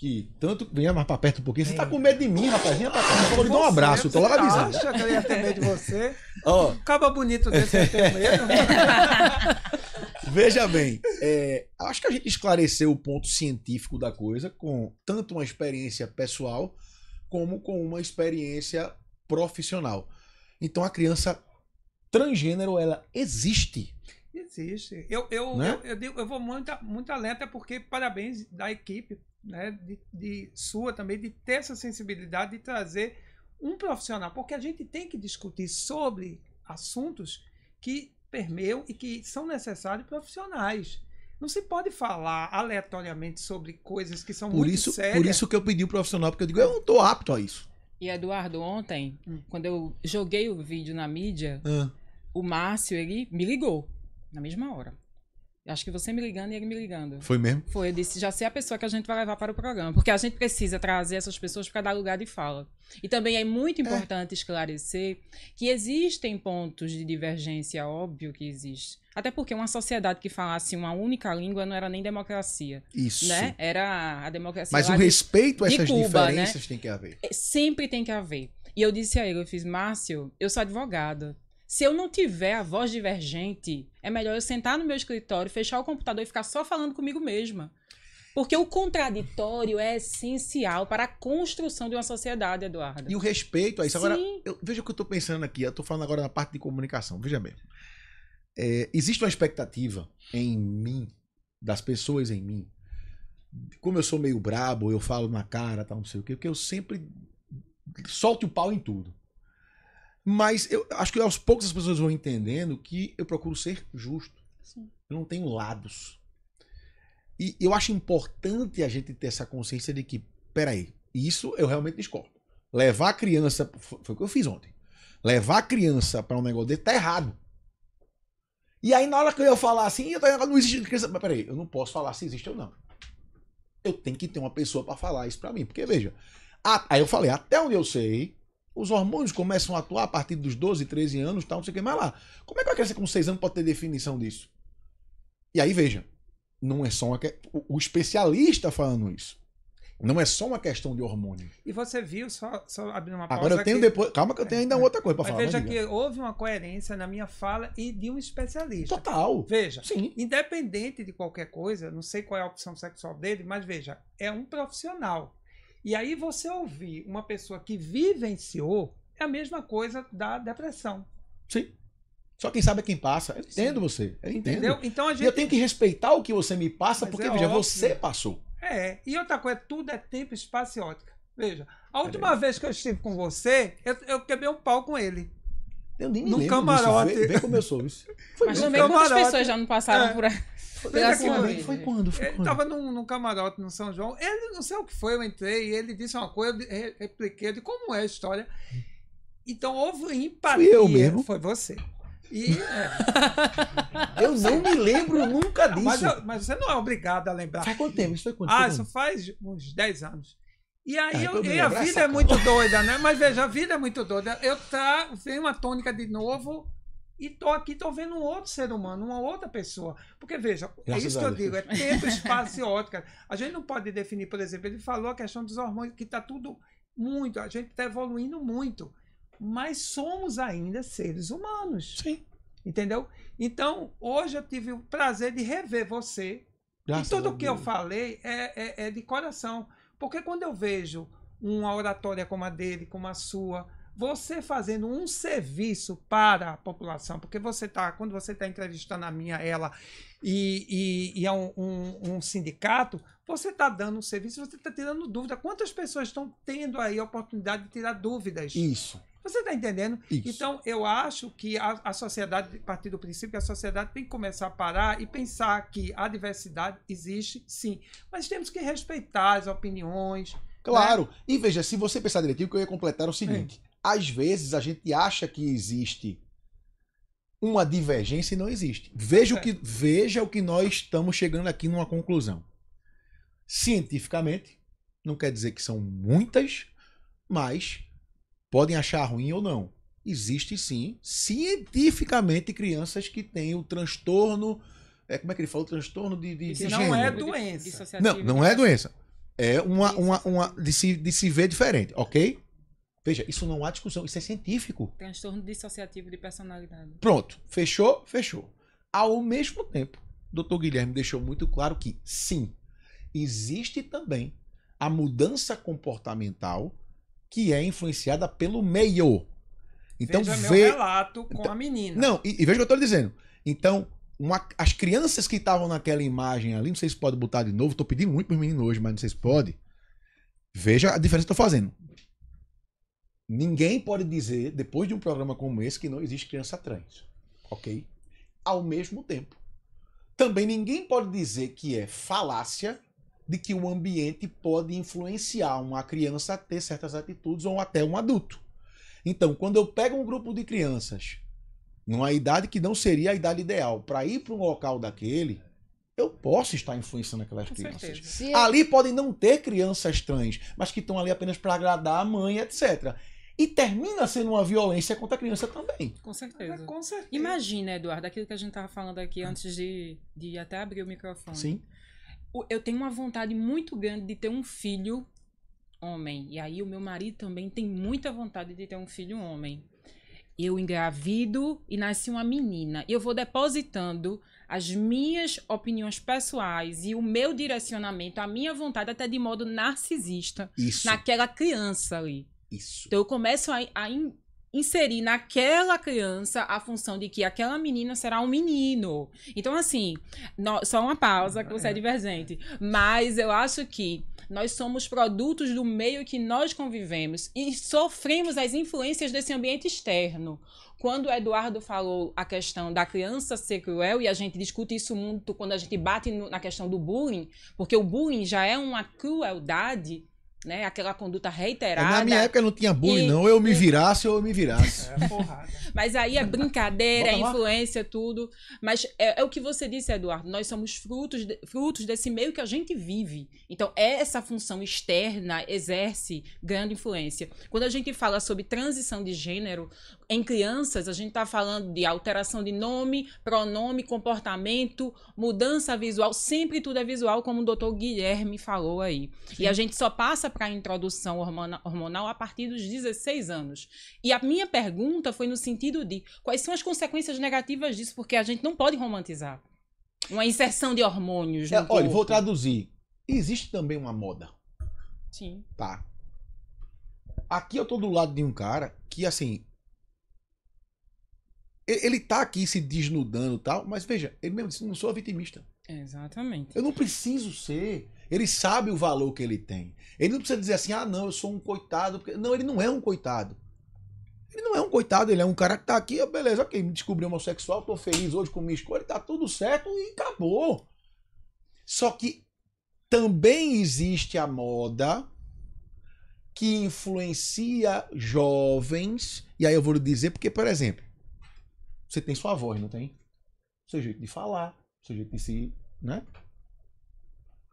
que tanto. Venha mais pra perto um pouquinho. Você tá com medo de mim, rapazinha? pra perto. Eu vou lhe dar um abraço. Eu tô lá avisando. Acha que eu ia ter medo de você? Ó. Oh. Caba bonito desse eu medo. Veja bem, é, acho que a gente esclareceu o ponto científico da coisa com tanto uma experiência pessoal como com uma experiência profissional. Então a criança transgênero, ela existe. Existe. Eu, eu, né? eu, eu, digo, eu vou muito, muito além, porque parabéns da equipe né, de, de sua também, de ter essa sensibilidade de trazer um profissional, porque a gente tem que discutir sobre assuntos que permeiam e que são necessários profissionais. Não se pode falar aleatoriamente sobre coisas que são por muito isso, sérias. Por isso que eu pedi o profissional, porque eu digo, eu não estou apto a isso. E Eduardo, ontem, hum. quando eu joguei o vídeo na mídia, hum. o Márcio, ele me ligou na mesma hora. Acho que você me ligando e ele me ligando. Foi mesmo? Foi. Eu disse: já sei a pessoa que a gente vai levar para o programa. Porque a gente precisa trazer essas pessoas para dar lugar de fala. E também é muito é. importante é. esclarecer que existem pontos de divergência, óbvio que existe. Até porque uma sociedade que falasse uma única língua não era nem democracia. Isso. Né? Era a democracia. Mas o de, respeito a essas Cuba, né? diferenças né? tem que haver. É, sempre tem que haver. E eu disse a ele: eu fiz, Márcio, eu sou advogada. Se eu não tiver a voz divergente, é melhor eu sentar no meu escritório, fechar o computador e ficar só falando comigo mesma. Porque o contraditório é essencial para a construção de uma sociedade, Eduardo. E o respeito a isso. Sim. Agora, eu, veja o que eu estou pensando aqui. Eu estou falando agora na parte de comunicação. Veja bem. É, existe uma expectativa em mim, das pessoas em mim. Como eu sou meio brabo, eu falo na cara, tal, não sei o quê, porque eu sempre solto o pau em tudo. Mas eu acho que aos poucos as pessoas vão entendendo que eu procuro ser justo. Sim. Eu não tenho lados. E eu acho importante a gente ter essa consciência de que, peraí, isso eu realmente discordo. Levar a criança. Foi o que eu fiz ontem. Levar a criança para um negócio desse tá errado. E aí, na hora que eu ia falar assim, tá eu não existe criança. Mas peraí, eu não posso falar se existe ou não. Eu tenho que ter uma pessoa para falar isso para mim. Porque, veja, a... aí eu falei, até onde eu sei, os hormônios começam a atuar a partir dos 12, 13 anos, tal, não sei o que mais lá. Como é que uma criança com 6 anos pode ter definição disso? E aí, veja, não é só uma que... o especialista falando isso. Não é só uma questão de hormônio. E você viu, só, só abrindo uma pausa. Agora eu tenho depois. Calma que eu tenho ainda é, outra coisa para falar. Veja que houve uma coerência na minha fala e de um especialista. Total. Veja, Sim. independente de qualquer coisa, não sei qual é a opção sexual dele, mas veja, é um profissional. E aí você ouvir uma pessoa que vivenciou é a mesma coisa da depressão. Sim. Só quem sabe é quem passa. Eu entendo Sim. você. Eu entendo. Entendeu? Então a gente... eu tenho que respeitar o que você me passa, Mas porque, é veja, você passou. É. E outra coisa, tudo é tempo, espaço Veja, a última é. vez que eu estive com você, eu, eu quebrei um pau com ele. Eu nem me no lembro camarote. Disso. como eu sou. Mas Foi Mas também quantas pessoas já não passaram é. por aí? Foi, assim, foi quando? Foi ele é, quando? tava num, num, camarote no São João. Ele, não sei o que foi, eu entrei, ele disse uma coisa, eu repliquei, de como é a história. Então houve empatia. Fui eu mesmo. Foi você. E, é. eu não me lembro nunca disso. Mas, mas, você não é obrigado a lembrar. Faz quanto tempo? Isso foi quanto Ah, isso faz uns 10 anos. E aí, ah, eu, então e a vida é muito doida, né? Mas veja, a vida é muito doida. Eu tá, vem uma tônica de novo e tô aqui, tô vendo um outro ser humano, uma outra pessoa. Porque, veja, é Graças é isso que eu digo, é tempo, espaço e ótica. A gente não pode definir, por exemplo, ele falou a questão dos hormônios, que está tudo muito, a gente está evoluindo muito. Mas somos ainda seres humanos. Sim. Entendeu? Então, hoje eu tive o prazer de rever você. Graças e tudo o que eu falei é, é, é de coração. Porque quando eu vejo uma oratória como a dele, como a sua, você fazendo um serviço para a população, porque você tá, quando você está entrevistando a minha, ela e, e, e é um, um, um sindicato, você está dando um serviço, você está tirando dúvida. Quantas pessoas estão tendo aí a oportunidade de tirar dúvidas? Isso. Você está entendendo? Isso. Então, eu acho que a, a sociedade, a partir do princípio a sociedade tem que começar a parar e pensar que a diversidade existe, sim. Mas temos que respeitar as opiniões. Né? Claro. Né? E veja, se você pensar direitinho, que eu ia completar o seguinte. Hum às vezes a gente acha que existe uma divergência e não existe. Veja, o é. que, veja o que nós estamos chegando aqui numa conclusão. Cientificamente, não quer dizer que são muitas, mas podem achar ruim ou não. Existe sim, cientificamente, crianças que têm o transtorno. É, como é que ele falou? O transtorno de. de, de não é gênero. é doença. Não, não é doença. É uma, uma, uma de, se, de se ver diferente, ok? Veja, isso não há discussão, isso é científico. Transtorno dissociativo de personalidade. Pronto, fechou? Fechou. Ao mesmo tempo, Dr. Guilherme deixou muito claro que, sim, existe também a mudança comportamental que é influenciada pelo meio. Então, veja vê... meu relato com então, a menina. Não, e, e veja o que eu estou dizendo. Então, uma, as crianças que estavam naquela imagem ali, não sei se pode botar de novo, estou pedindo muito para menino hoje, mas não sei se pode. Veja a diferença que estou fazendo. Ninguém pode dizer, depois de um programa como esse, que não existe criança trans. Ok? Ao mesmo tempo. Também ninguém pode dizer que é falácia de que o ambiente pode influenciar uma criança a ter certas atitudes ou até um adulto. Então, quando eu pego um grupo de crianças numa idade que não seria a idade ideal para ir para um local daquele, eu posso estar influenciando aquelas Com crianças. É ali podem não ter crianças trans, mas que estão ali apenas para agradar a mãe, etc. E termina sendo uma violência contra a criança também. Com certeza. com certeza. Imagina, Eduardo, aquilo que a gente estava falando aqui antes de, de até abrir o microfone. Sim. Eu tenho uma vontade muito grande de ter um filho homem. E aí o meu marido também tem muita vontade de ter um filho homem. Eu engravido e nasce uma menina. E eu vou depositando as minhas opiniões pessoais e o meu direcionamento, a minha vontade até de modo narcisista Isso. naquela criança ali. Isso. Então eu começo a, a in, inserir naquela criança a função de que aquela menina será um menino. Então, assim, só uma pausa que você é, é divergente. Mas eu acho que nós somos produtos do meio que nós convivemos e sofremos as influências desse ambiente externo. Quando o Eduardo falou a questão da criança ser cruel, e a gente discute isso muito quando a gente bate no, na questão do bullying, porque o bullying já é uma crueldade né? Aquela conduta é, reiterada. Na minha época não tinha bullying, e, não. Eu me virasse ou eu me virasse. É, porrada. Mas aí é brincadeira, é influência, tudo. Mas é, é, o que você disse, Eduardo. Nós somos frutos, de, frutos desse meio que a gente vive. Então, é essa função externa exerce grande influência. Quando a gente fala sobre transição de gênero, em crianças, a gente está falando de alteração de nome, pronome, comportamento, mudança visual. Sempre tudo é visual, como o doutor Guilherme falou aí. Sim. E a gente só passa para a introdução hormonal a partir dos 16 anos. E a minha pergunta foi no sentido de quais são as consequências negativas disso, porque a gente não pode romantizar uma inserção de hormônios. É, olha, vou traduzir. Existe também uma moda. Sim. Tá. Aqui eu tô do lado de um cara que, assim, ele está aqui se desnudando tal, mas veja, ele mesmo disse: não sou vitimista. Exatamente. Eu não preciso ser. Ele sabe o valor que ele tem. Ele não precisa dizer assim: ah, não, eu sou um coitado. Porque... Não, ele não é um coitado. Ele não é um coitado, ele é um cara que tá aqui, ah, beleza, ok, me descobri homossexual, tô feliz hoje com minha escolha, tá tudo certo e acabou. Só que também existe a moda que influencia jovens, e aí eu vou lhe dizer porque, por exemplo, você tem sua voz, não tem? Seu jeito de falar, seu jeito de se. né?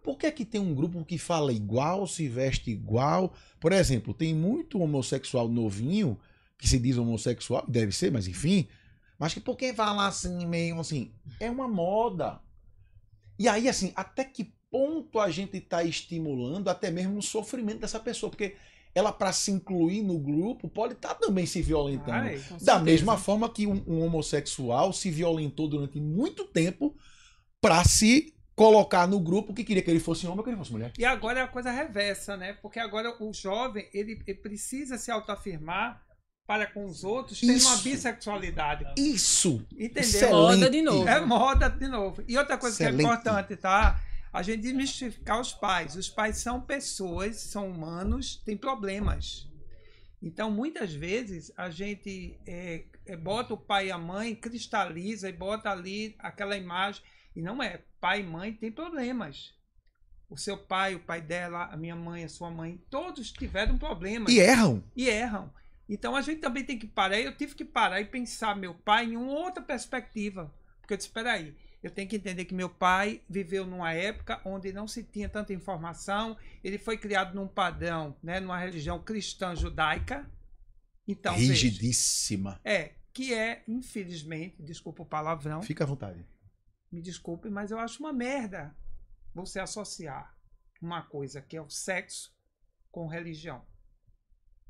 Por que é que tem um grupo que fala igual, se veste igual? Por exemplo, tem muito homossexual novinho que se diz homossexual, deve ser, mas enfim. Mas que por que falar assim, meio assim? É uma moda. E aí, assim, até que ponto a gente está estimulando até mesmo o sofrimento dessa pessoa? Porque ela para se incluir no grupo pode estar tá também se violentando. Ai, da mesma forma que um, um, homossexual se violentou durante muito tempo para se colocar no grupo que queria que ele fosse homem ou que ele fosse mulher. E agora é a coisa reversa, né? Porque agora o jovem, ele, ele precisa se autoafirmar para com os outros tem uma bissexualidade. Isso! Entendeu? Excelente. É moda de novo. É moda de novo. E outra coisa Excelente. que é importante, tá? a gente desmistificar os pais. Os pais são pessoas, são humanos, têm problemas. Então, muitas vezes, a gente é, é, bota o pai e a mãe, cristaliza e bota ali aquela imagem. E não é. Pai e mãe têm problemas. O seu pai, o pai dela, a minha mãe, a sua mãe, todos tiveram problemas. E erram. E erram. Então a gente também tem que parar. Eu tive que parar e pensar meu pai em uma outra perspectiva. Porque eu disse: espera aí, eu tenho que entender que meu pai viveu numa época onde não se tinha tanta informação, ele foi criado num padrão, né, numa religião cristã judaica. Então, rigidíssima. Veja, é, que é, infelizmente, desculpa o palavrão. Fica à vontade. Me desculpe, mas eu acho uma merda você associar uma coisa que é o sexo com religião.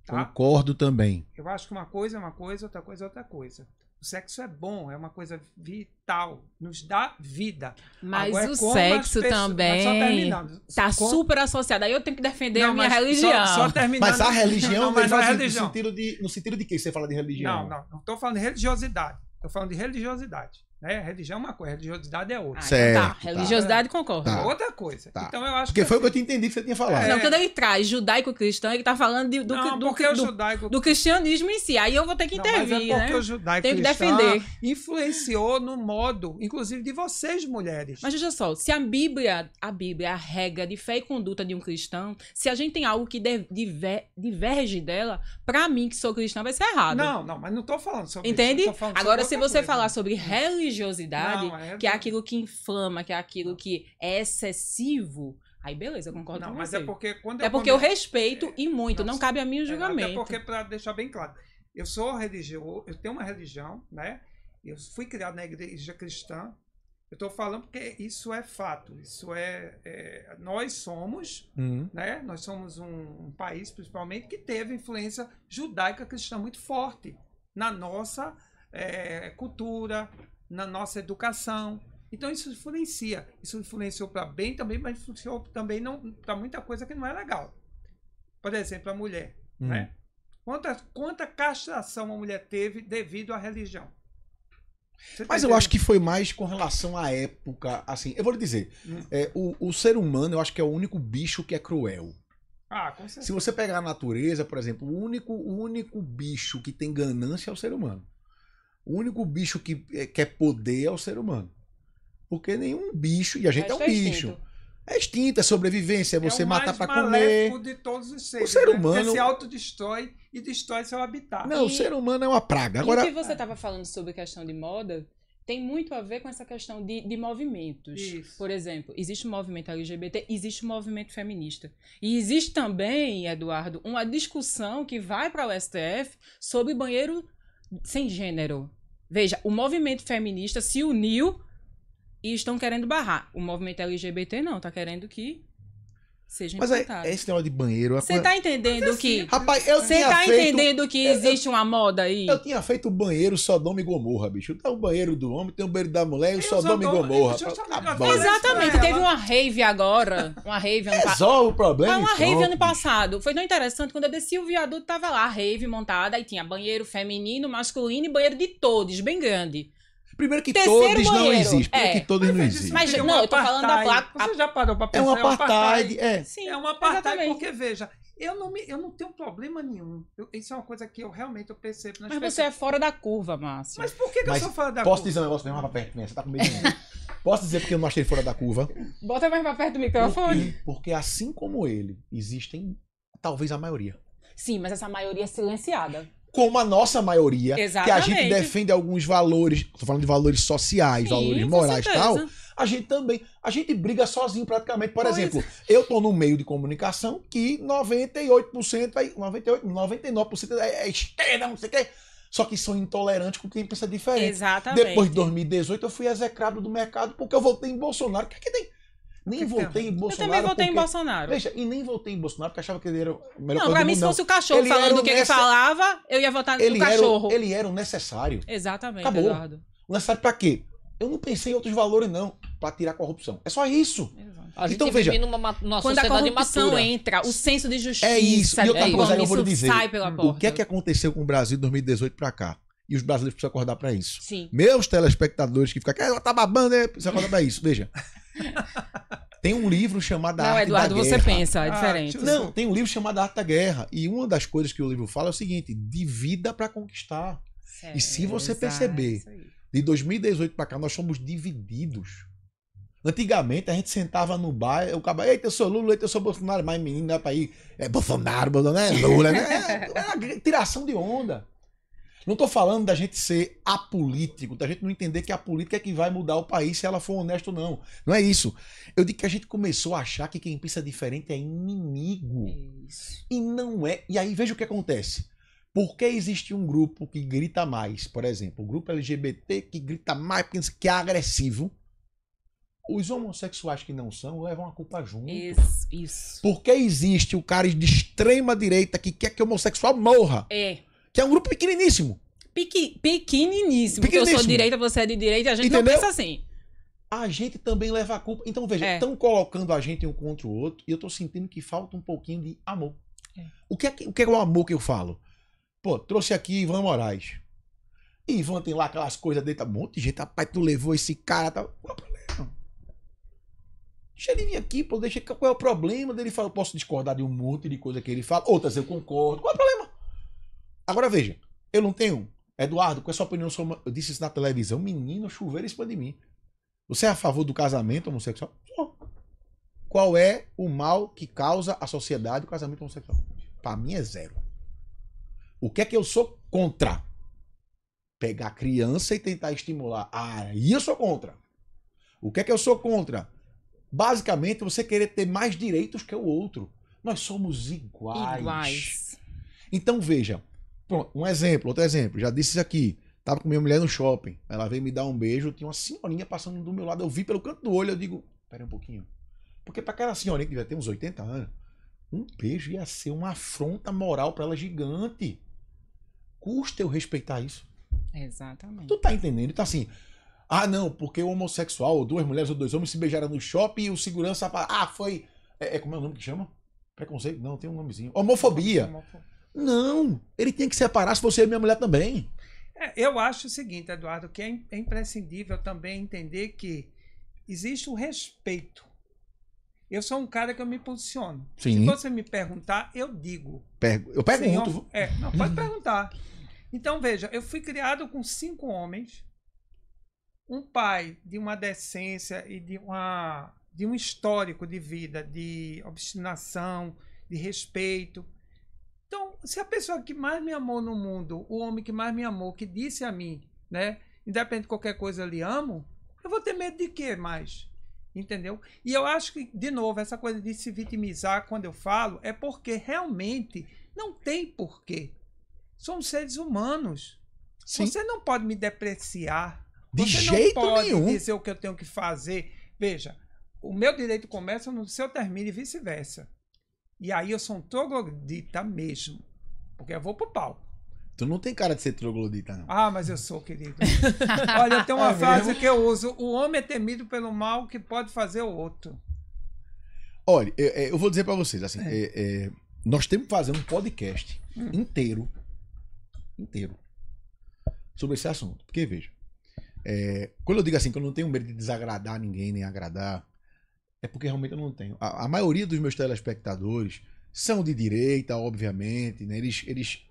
Tá? Concordo também. Eu acho que uma coisa é uma coisa, outra coisa é outra coisa. O sexo é bom, é uma coisa vital, nos dá vida. Mas Agora, o é sexo pessoas... também está super associado. Aí eu tenho que defender não, a minha religião. Só, só Mas a religião, não, mas é a religião. No, sentido de, no sentido de que você fala de religião? Não, não, não estou falando de religiosidade. Estou falando de religiosidade. Né? Religião é uma coisa, religiosidade é outra. Ah, então tá. certo, tá. Religiosidade tá. concorda. Tá. Outra coisa. Tá. Então eu acho porque que. foi o assim, que eu te entendi que você tinha falado. É... Não, quando ele traz judaico-cristão, ele está falando de, do, não, do, do, judaico... do, cristianismo em si. Aí eu vou ter que intervir. Não, mas é porque né? o judaico Tenho que defender. influenciou no modo, inclusive, de vocês, mulheres. Mas veja só, se a Bíblia, a Bíblia, é a regra de fé e conduta de um cristão, se a gente tem algo que diver, diverge dela, para mim, que sou cristão, vai ser errado. Não, não, mas não estou falando sobre Entende? isso. Entende? Agora, se você coisa. falar sobre religião, hum religiosidade, não, é... que é aquilo que inflama, que é aquilo que é excessivo, Aí beleza, eu concordo não, com mas é você. É porque, quando é eu come... eu respeito é, e muito, não, não cabe a mim o é, julgamento. É, porque, para deixar bem claro, eu sou religioso, eu tenho uma religião, né? Eu fui criado na igreja cristã. Eu estou falando porque isso é fato, isso é. é nós somos, uhum. né? Nós somos um, um, país, principalmente, que teve influência judaica cristã muito forte na nossa é, cultura, na nossa educação. Então isso influencia. Isso influenciou para bem também, mas influenciou também para muita coisa que não é legal. Por exemplo, a mulher. Hum. Né? Quanta, quanta castração a mulher teve devido à religião? Você tá mas eu acho que foi mais com relação à época. Assim, eu vou lhe dizer: hum. é, o, o ser humano eu acho que é o único bicho que é cruel. Ah, Se você pegar a natureza, por exemplo, o único, o único bicho que tem ganância é o ser humano. O único bicho que eh, quer poder é o ser humano. Porque nenhum bicho, e a gente é um é bicho. É extinta, é sobrevivência, é, é você é matar para comer. De todos os seres, o ser né? humano né? se autodestrói e destrói seu habitat. Não, e... o ser humano é uma praga. Agora, e o que você estava falando sobre questão de moda tem muito a ver com essa questão de, de movimentos. Isso. Por exemplo, existe o movimento LGBT, existe o movimento feminista. E existe também, Eduardo, uma discussão que vai para o STF sobre banheiro sem gênero. Veja, o movimento feminista se uniu e estão querendo barrar. O movimento LGBT não, tá querendo que Seja Mas é, é esse negócio de banheiro. Você é coisa... tá entendendo é que. Assim, Rapaz, eu Você tá feito... entendendo que existe eu, uma moda aí? Eu tinha feito banheiro Sodoma e Gomorra, bicho. Tem tá o banheiro do homem, tem o banheiro da mulher e o Sodoma e Gomorra. Eu, eu, Exatamente. Teve uma rave agora. Uma rave ano passado. o problema. Foi uma rave ano passado. Foi tão interessante quando eu desci o viaduto, tava lá, a rave montada. Aí tinha banheiro feminino, masculino e banheiro de todos, bem grande. Primeiro que Terceiro todos banheiro. não existem. É. Primeiro que todos mas, não existem. Mas, não, eu tô falando da placa. Você já parou pra é pensar? É um apartheid. É, Sim, é um apartheid, exatamente. porque, veja, eu não, me, eu não tenho problema nenhum. Eu, isso é uma coisa que eu realmente eu percebo. mas pessoas. você é fora da curva, Márcio. Mas por que, que mas eu sou fora da posso curva? Posso dizer um negócio mesmo, rapaz? Você tá com medo Posso dizer porque eu não achei ele fora da curva? Bota mais pra perto do microfone. Porque, porque assim como ele, existem talvez a maioria. Sim, mas essa maioria é silenciada como a nossa maioria, Exatamente. que a gente defende alguns valores, tô falando de valores sociais, Sim, valores morais e tal, a gente também, a gente briga sozinho praticamente. Por pois. exemplo, eu tô no meio de comunicação que 98%, 98 99% é esquerda, não sei o quê. Só que são intolerantes com quem pensa diferente. Exatamente. Depois de 2018, eu fui execrado do mercado porque eu votei em Bolsonaro. O que é que tem? Nem votei em Bolsonaro. Eu também votei porque... em Bolsonaro. Veja, e nem votei em Bolsonaro porque achava que ele era o melhor Não, pra mim, se fosse o cachorro ele falando o que nessa... ele falava, eu ia votar ele no cachorro. Era, ele era o necessário. Exatamente, Acabou. Eduardo. O necessário pra quê? Eu não pensei em outros valores, não, para tirar a corrupção. É só isso. então, veja. Numa, numa quando a corrupção matura. entra, o senso de justiça. É isso. E outra é tá coisa, isso. eu vou lhe dizer. o que é que aconteceu com o Brasil de 2018 para cá? E os brasileiros precisam acordar para isso. Sim. Meus telespectadores que ficam aqui, ah, ela tá babando, né? Precisa acordar para isso. Veja. Tem um livro chamado não, Arte Eduardo, da Guerra. Não, Eduardo, você pensa, é ah, diferente. Ah, não, tem um livro chamado Arte da Guerra. E uma das coisas que o livro fala é o seguinte: de vida para conquistar. e se você perceber, de 2018 para cá, nós somos divididos. Antigamente a gente sentava no bar, o cara, eita, eu sou Lula, eita, eu sou Bolsonaro, mas menino, dá para ir, é Bolsonaro, Bolsonaro, é Lula, né? Era é, é tiração de onda. Não estou falando da gente ser apolítico, da gente não entender que a política é que vai mudar o país se ela for honesta ou não. Não é isso. Eu digo que a gente começou a achar que quem pensa diferente é inimigo. Isso. E não é. E aí veja o que acontece. Por que existe um grupo que grita mais, por exemplo, o grupo LGBT que grita mais, que é agressivo? Os homossexuais que não são levam a culpa junto. Isso, isso. Porque existe o cara de extrema direita que quer que o homossexual morra. É que é um grupo pequeniníssimo. Pequi, pequeniníssimo. pequeniníssimo. eu sou de direita, você é de direita, a gente Entendeu? não pensa assim. A gente também leva a culpa. Então, veja, é. estão é. colocando a gente um contra o outro e eu tô sentindo que falta um pouquinho de amor. É. O, que é, o que é o amor que eu falo? Pô, trouxe aqui Ivan Moraes. E Ivan tem lá aquelas coisas dele, tá um monte de gente, rapaz, tu levou esse cara, tá. Qual é o problema? Deixa ele vir aqui, pô, deixa qual é o problema dele fala, posso discordar de um monte de coisa que ele fala, outras eu concordo. Qual é o problema? Agora veja, eu não tenho. Eduardo, qual é a sua opinião sobre. Eu disse isso na televisão, menino, chuveiro em cima de mim. Você é a favor do casamento homossexual? Sou. Qual é o mal que causa a sociedade o casamento homossexual? Para mim é zero. O que é que eu sou contra? Pegar criança e tentar estimular. Ah, eu sou contra. O que é que eu sou contra? Basicamente, você querer ter mais direitos que o outro. Nós somos iguais. Iguais. Então veja, Pronto, um exemplo, outro exemplo. Já disse isso aqui. Tava com minha mulher no shopping. Ela veio me dar um beijo. Tinha uma senhorinha passando do meu lado. Eu vi pelo canto do olho. Eu digo, pera um pouquinho. Porque para aquela senhorinha que devia ter uns 80 anos, um beijo ia ser uma afronta moral para ela gigante. Custa eu respeitar isso. Exatamente. Tu tá entendendo? Tá assim. Ah, não, porque o homossexual, ou duas mulheres ou dois homens se beijaram no shopping e o segurança. Ah, foi. É, é como é o nome que chama? Preconceito? Não, tem um nomezinho. Homofobia. Homofobia. Não, ele tem que separar se você é minha mulher também. É, eu acho o seguinte, Eduardo, que é, é imprescindível também entender que existe o respeito. Eu sou um cara que eu me posiciono. Sim. Se você me perguntar, eu digo. eu pergunto. é, não, pode uhum. perguntar. Então, veja, eu fui criado com cinco homens, um pai de uma decência e de, uma, de um histórico de vida, de obstinação, de respeito se a pessoa que mais me amou no mundo, o homem que mais me amou, que disse a mim, né? Independente de qualquer coisa, eu lhe amo, eu vou ter medo de quê mais? Entendeu? E eu acho que, de novo, essa coisa de se vitimizar quando eu falo é porque realmente não tem porquê. Somos seres humanos. Sim. Você não pode me depreciar. De Você jeito não pode nenhum. dizer o que eu tenho que fazer. Veja, o meu direito começa no seu termine e vice-versa. E aí eu sou um troglodita mesmo. Porque eu vou pro pau. Tu não tem cara de ser troglodita, não. Ah, mas eu sou, querido. Olha, tem uma é frase mesmo? que eu uso: o homem é temido pelo mal que pode fazer o outro. Olha, eu, é, eu vou dizer para vocês, assim, é. é. É, nós temos que fazer um podcast hum. inteiro, inteiro, sobre esse assunto. Porque, veja, é, quando eu digo assim, que eu não tenho medo de desagradar ninguém, nem agradar, é porque realmente eu não tenho. A, a maioria dos meus telespectadores são de direita, obviamente, né? Eles, eles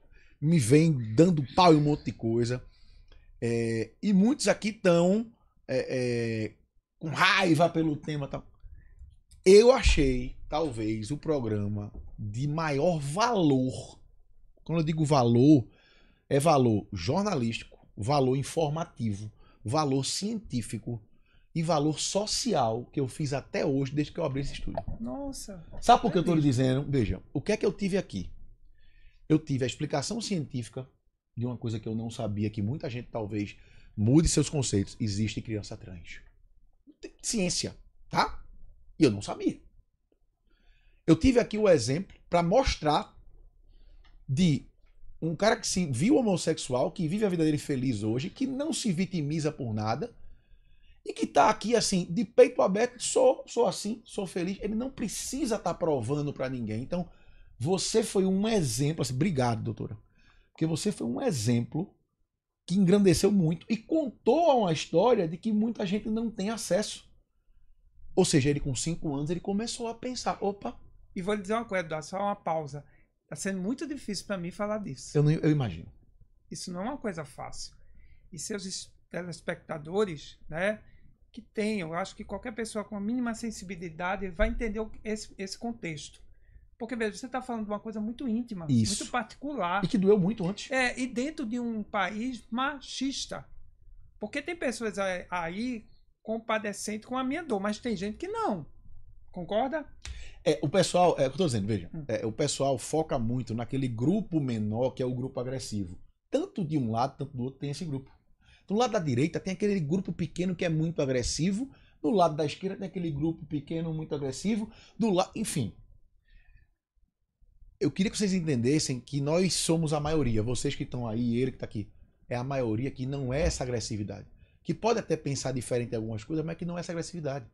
me vêm dando pau e um monte de coisa. É, e muitos aqui estão é, é, com raiva pelo tema tal. Eu achei, talvez, o programa de maior valor. Quando eu digo valor, é valor jornalístico, valor informativo, valor científico e valor social que eu fiz até hoje, desde que eu abri esse estúdio. Nossa. Sabe por que eu estou lhe dizendo? Veja, o que é que eu tive aqui? Eu tive a explicação científica de uma coisa que eu não sabia, que muita gente talvez mude seus conceitos. Existe criança trans. Ciência, tá? E eu não sabia. Eu tive aqui o exemplo para mostrar de um cara que se viu homossexual, que vive a vida dele feliz hoje, que não se vitimiza por nada e que está aqui assim, de peito aberto, sou, sou assim, sou feliz. Ele não precisa estar tá provando para ninguém. Então, você foi um exemplo, assim, obrigado, doutora. Porque você foi um exemplo que engrandeceu muito e contou uma história de que muita gente não tem acesso. Ou seja, ele com cinco anos ele começou a pensar, opa. E vou lhe dizer uma coisa, Eduardo, só uma pausa. está sendo muito difícil para mim falar disso. Eu, não, eu imagino. Isso não é uma coisa fácil. E seus telespectadores, né? que Eu acho que qualquer pessoa com a mínima sensibilidade vai entender esse, esse contexto. Porque, veja, você está falando de uma coisa muito íntima, Isso. muito particular. E que doeu muito antes. É, e dentro de um país machista. Porque tem pessoas aí compadecendo com a minha dor, mas tem gente que não. Concorda? É, o pessoal, é o que eu tô dizendo, veja. Hum. É, o pessoal foca muito naquele grupo menor que é o grupo agressivo. Tanto de um lado, tanto do outro tem esse grupo. Do lado da direita tem aquele grupo pequeno que é muito agressivo, do lado da esquerda tem aquele grupo pequeno muito agressivo, do lado, enfim. Eu queria que vocês entendessem que nós somos a maioria, vocês que estão aí, ele que está aqui, é a maioria que não é essa agressividade, que pode até pensar diferente em algumas coisas, mas que não é essa agressividade.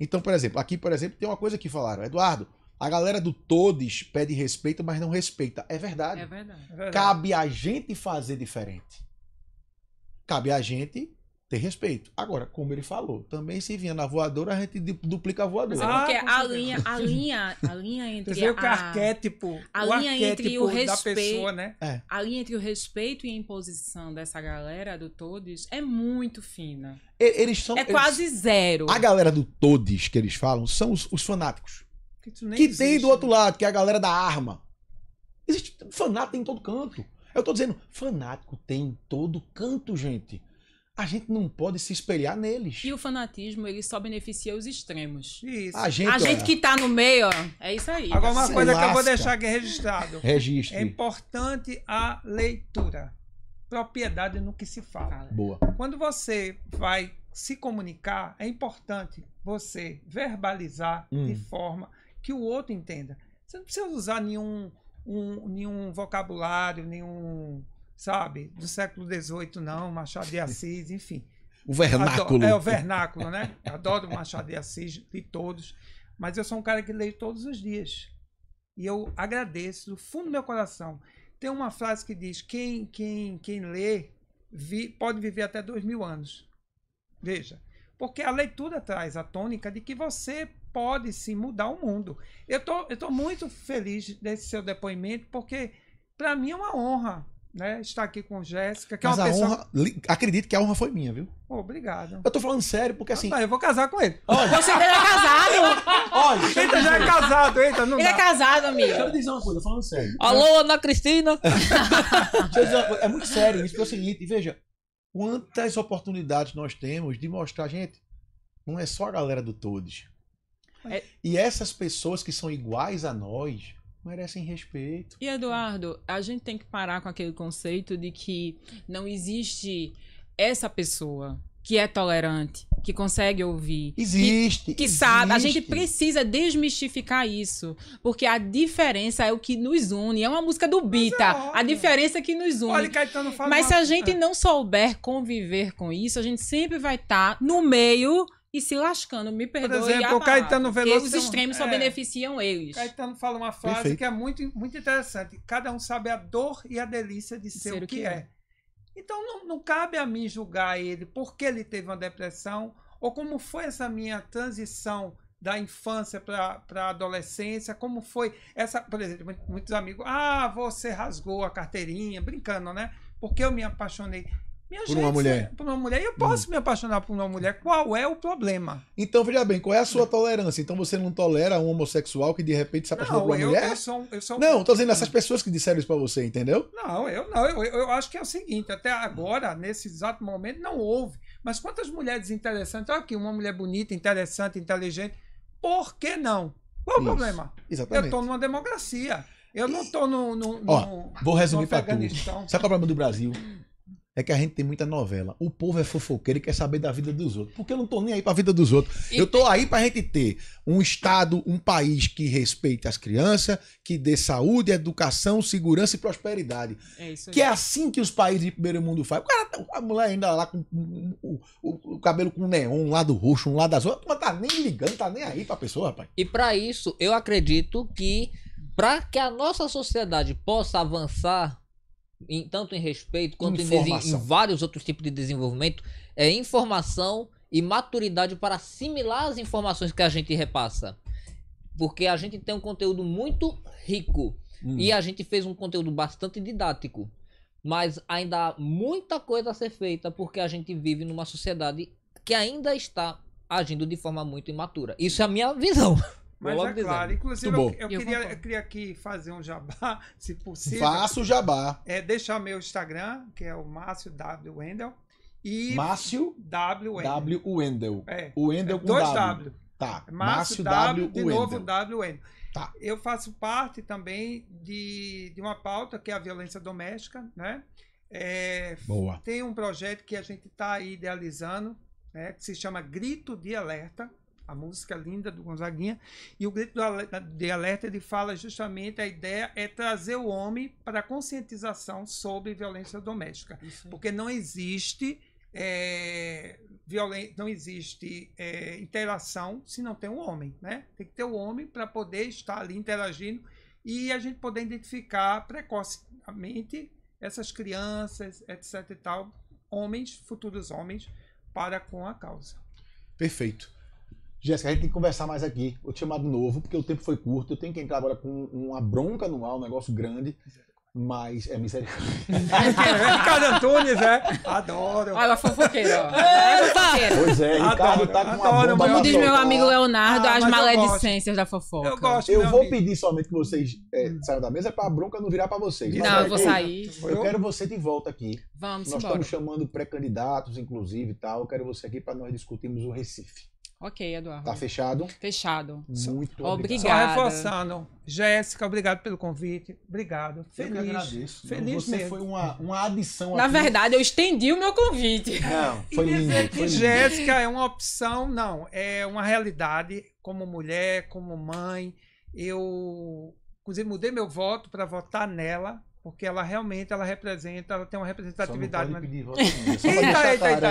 Então, por exemplo, aqui, por exemplo, tem uma coisa que falaram, Eduardo, a galera do Todes pede respeito, mas não respeita. É verdade. É verdade. É Cabe a gente fazer diferente cabe a gente ter respeito. Agora, como ele falou, também se vinha na voadora, a gente duplica a voadora. É ah, porque a linha, a linha, a linha entre Você a, o arquétipo, a o linha arquétipo entre o respeito, pessoa, né? É. A linha entre o respeito e a imposição dessa galera do todos é muito fina. Eles são É eles, quase zero. A galera do todos que eles falam são os, os fanáticos. Que, que existe, tem do outro né? lado, que é a galera da arma. Existe fanático em todo canto. Eu tô dizendo, fanático tem em todo canto, gente. A gente não pode se espelhar neles. E o fanatismo, ele só beneficia os extremos. Isso. A gente, a gente que tá no meio, ó, é isso aí. Agora, uma se coisa lasca. que eu vou deixar aqui registrado. Registre. É importante a leitura. Propriedade no que se fala. Boa. Quando você vai se comunicar, é importante você verbalizar hum. de forma que o outro entenda. Você não precisa usar nenhum um, nenhum vocabulário, nenhum, sabe, do século XVIII, não, Machado de Assis, enfim. O vernáculo. Adoro, é o vernáculo, né? Adoro Machado de Assis, de todos. Mas eu sou um cara que leio todos os dias. E eu agradeço do fundo do meu coração. Tem uma frase que diz: quem, quem, quem lê vi, pode viver até dois mil anos. Veja, porque a leitura traz a tônica de que você pode sim mudar o mundo. Eu tô, eu tô muito feliz desse seu depoimento, porque para mim é uma honra né, estar aqui com Jéssica. Que Mas é uma a pessoa... honra, acredito que a honra foi minha, viu? Obrigado. Eu tô falando sério, porque assim. Ah, eu vou casar com ele. Olha. Você ainda é casado. Olha. Eita, já é casado, eita, não. Ele é dá. é casado, amigo. Deixa eu dizer uma coisa, falando sério. Alô, Ana Cristina. Deixa eu dizer uma coisa. É muito sério isso, porque é o seguinte, veja, quantas oportunidades nós temos de mostrar, gente, não é só a galera do Todes. É... E essas pessoas que são iguais a nós merecem respeito. E Eduardo, a gente tem que parar com aquele conceito de que não existe essa pessoa que é tolerante, que consegue ouvir. Existe. Que, que existe. sabe. A gente precisa desmistificar isso. Porque a diferença é o que nos une. É uma música do é Bita. É a diferença é que nos une. Olha, Caetano fala Mas se a gente é. não souber conviver com isso, a gente sempre vai estar tá no meio e se lascando, me perdoe. Por exemplo, o Caetano Veloso. Os é extremos é, só beneficiam eles. Caetano fala uma frase Perfeito. que é muito, muito interessante. Cada um sabe a dor e a delícia de ser, ser o que, que é. é. Então não, não cabe a mim julgar ele porque ele teve uma depressão ou como foi essa minha transição da infância para a adolescência, como foi essa, por exemplo, muitos amigos, ah, você rasgou a carteirinha, brincando, né? Porque eu me apaixonei por gente, uma mulher. Por uma mulher. E eu posso hum. me apaixonar por uma mulher. Qual é o problema? Então, veja bem, qual é a sua tolerância? Então você não tolera um homossexual que de repente se apaixona por uma eu, mulher? Eu sou, eu sou... Não, tô dizendo essas pessoas que disseram isso pra você, entendeu? Não, eu não. Eu, eu acho que é o seguinte, até agora, nesse exato momento, não houve. Mas quantas mulheres interessantes, olha aqui, uma mulher bonita, interessante, inteligente. Por que não? Qual é o isso. problema? Exatamente. Eu tô numa democracia. Eu não tô no. no, no Ó, vou resumir para tu. Sabe qual é o problema do Brasil? é que a gente tem muita novela. O povo é fofoqueiro e quer saber da vida dos outros. Porque eu não tô nem aí pra vida dos outros. E... Eu tô aí pra gente ter um Estado, um país que respeite as crianças, que dê saúde, educação, segurança e prosperidade. É isso aí. Que é assim que os países de primeiro mundo fazem. O cara, tá, a mulher ainda lá com o, o, o cabelo com neon, um lado roxo, um lado azul. Não tá nem ligando, tá nem aí pra pessoa, rapaz. E para isso, eu acredito que para que a nossa sociedade possa avançar em, tanto em respeito quanto em, em, vários outros tipos de desenvolvimento, é informação e maturidade para assimilar as informações que a gente repassa. Porque a gente tem um conteúdo muito rico hum. e a gente fez um conteúdo bastante didático. Mas ainda há muita coisa a ser feita porque a gente vive numa sociedade que ainda está agindo de forma muito imatura. Isso é a minha visão. Mas logo é claro. Inclusive, eu, eu, eu, queria, eu, queria, aqui fazer um jabá, se possível. Faça o jabá. É, deixar meu Instagram, que é o Márcio W. Wendel. E Márcio W. Wendel. W. Wendel. É. O Wendel é, com Dois W. w. Tá. Márcio, Márcio W. w de Wendel. novo, W. Wendel. Tá. Eu faço parte também de, de uma pauta que é a violência doméstica, né? É, Boa. Tem um projeto que a gente está idealizando, né, que se chama Grito de Alerta a música linda do Gonzaguinha. E o grito de alerta ele fala justamente a ideia é trazer o homem para a conscientização sobre violência doméstica, porque não existe é, violen não existe é, interação se não tem um homem, né? Tem que ter o um homem para poder estar ali interagindo e a gente poder identificar precocemente essas crianças, etc. e tal, homens, futuros homens, para com a causa. Perfeito. Jéssica, a gente tem que conversar mais aqui. Vou te chamar de novo, porque o tempo foi curto. Eu tenho que entrar agora com uma bronca anual, um negócio grande. Mas é misericórdia. Ricardo Antunes, é? Adoro. Olha, fofoqueira, ó. É. Pois é, Ricardo adoro, tá com uma adoro, bomba Como diz meu amigo Leonardo, ah, as maledicências da fofoca. Eu gosto. Eu vou amigo. pedir somente que vocês é, hum. saiam da mesa pra bronca não virar pra vocês. Não, eu vou sair. Eu quero você de volta aqui. Vamos Nós embora. estamos chamando pré-candidatos, inclusive, e tal. Eu quero você aqui pra nós discutirmos o Recife. Ok, Eduardo. Tá fechado? Fechado. Muito obrigado. Só reforçando. Jéssica, obrigado pelo convite. Obrigado. Feliz. Eu que agradeço. Feliz Você mesmo. foi uma, uma adição Na aqui. verdade, eu estendi o meu convite. Não, foi e lindo. Jéssica é uma opção, não. É uma realidade como mulher, como mãe. Eu, inclusive, mudei meu voto para votar nela porque ela realmente ela representa, ela tem uma representatividade. mas... eita, eita, eita.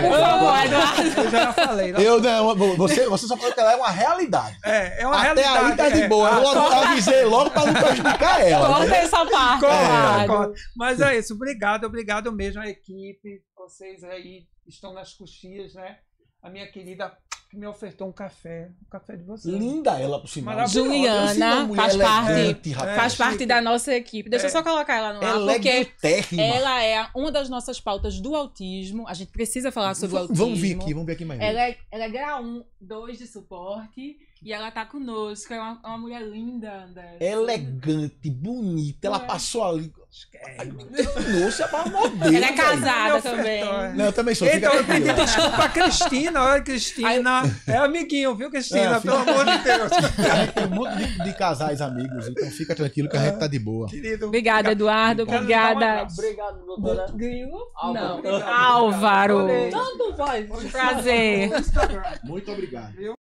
Eu já falei. Né? Não. você, você só falou que ela é uma realidade. É, é uma Até realidade. Até aí tá de é. boa. Eu vou avisei logo para não prejudicar ela. Corta né? essa parte. Corta, é. corta. Mas é isso. Obrigado, obrigado mesmo à equipe. Vocês aí estão nas coxias, né? A minha querida me ofertou um café, um café de vocês. Linda ela por cima. Juliana faz parte, faz parte da nossa equipe. Deixa eu é. só colocar ela no ar, porque ela é uma das nossas pautas do autismo. A gente precisa falar sobre v o autismo. Vamos vir aqui, vamos ver aqui mais. Ela é, ela é grau 1, 2 de suporte. E ela tá conosco, é uma, é uma mulher linda, André. Elegante, bonita, ela é. passou ali. Nossa, é amor é modelo. Ela é casada também. Não, eu também sou. Então, eu pedi desculpa a Cristina. Olha, Cristina. É amiguinho, viu, Cristina? É, pelo amor de Deus. Tem um monte de, de, casais amigos, então fica tranquilo que a gente tá de boa. Querido, obrigada, Eduardo. Obrigada. Obrigado, doutora. Grilo? Não. Álvaro. Tanto faz. Prazer. Muito obrigado.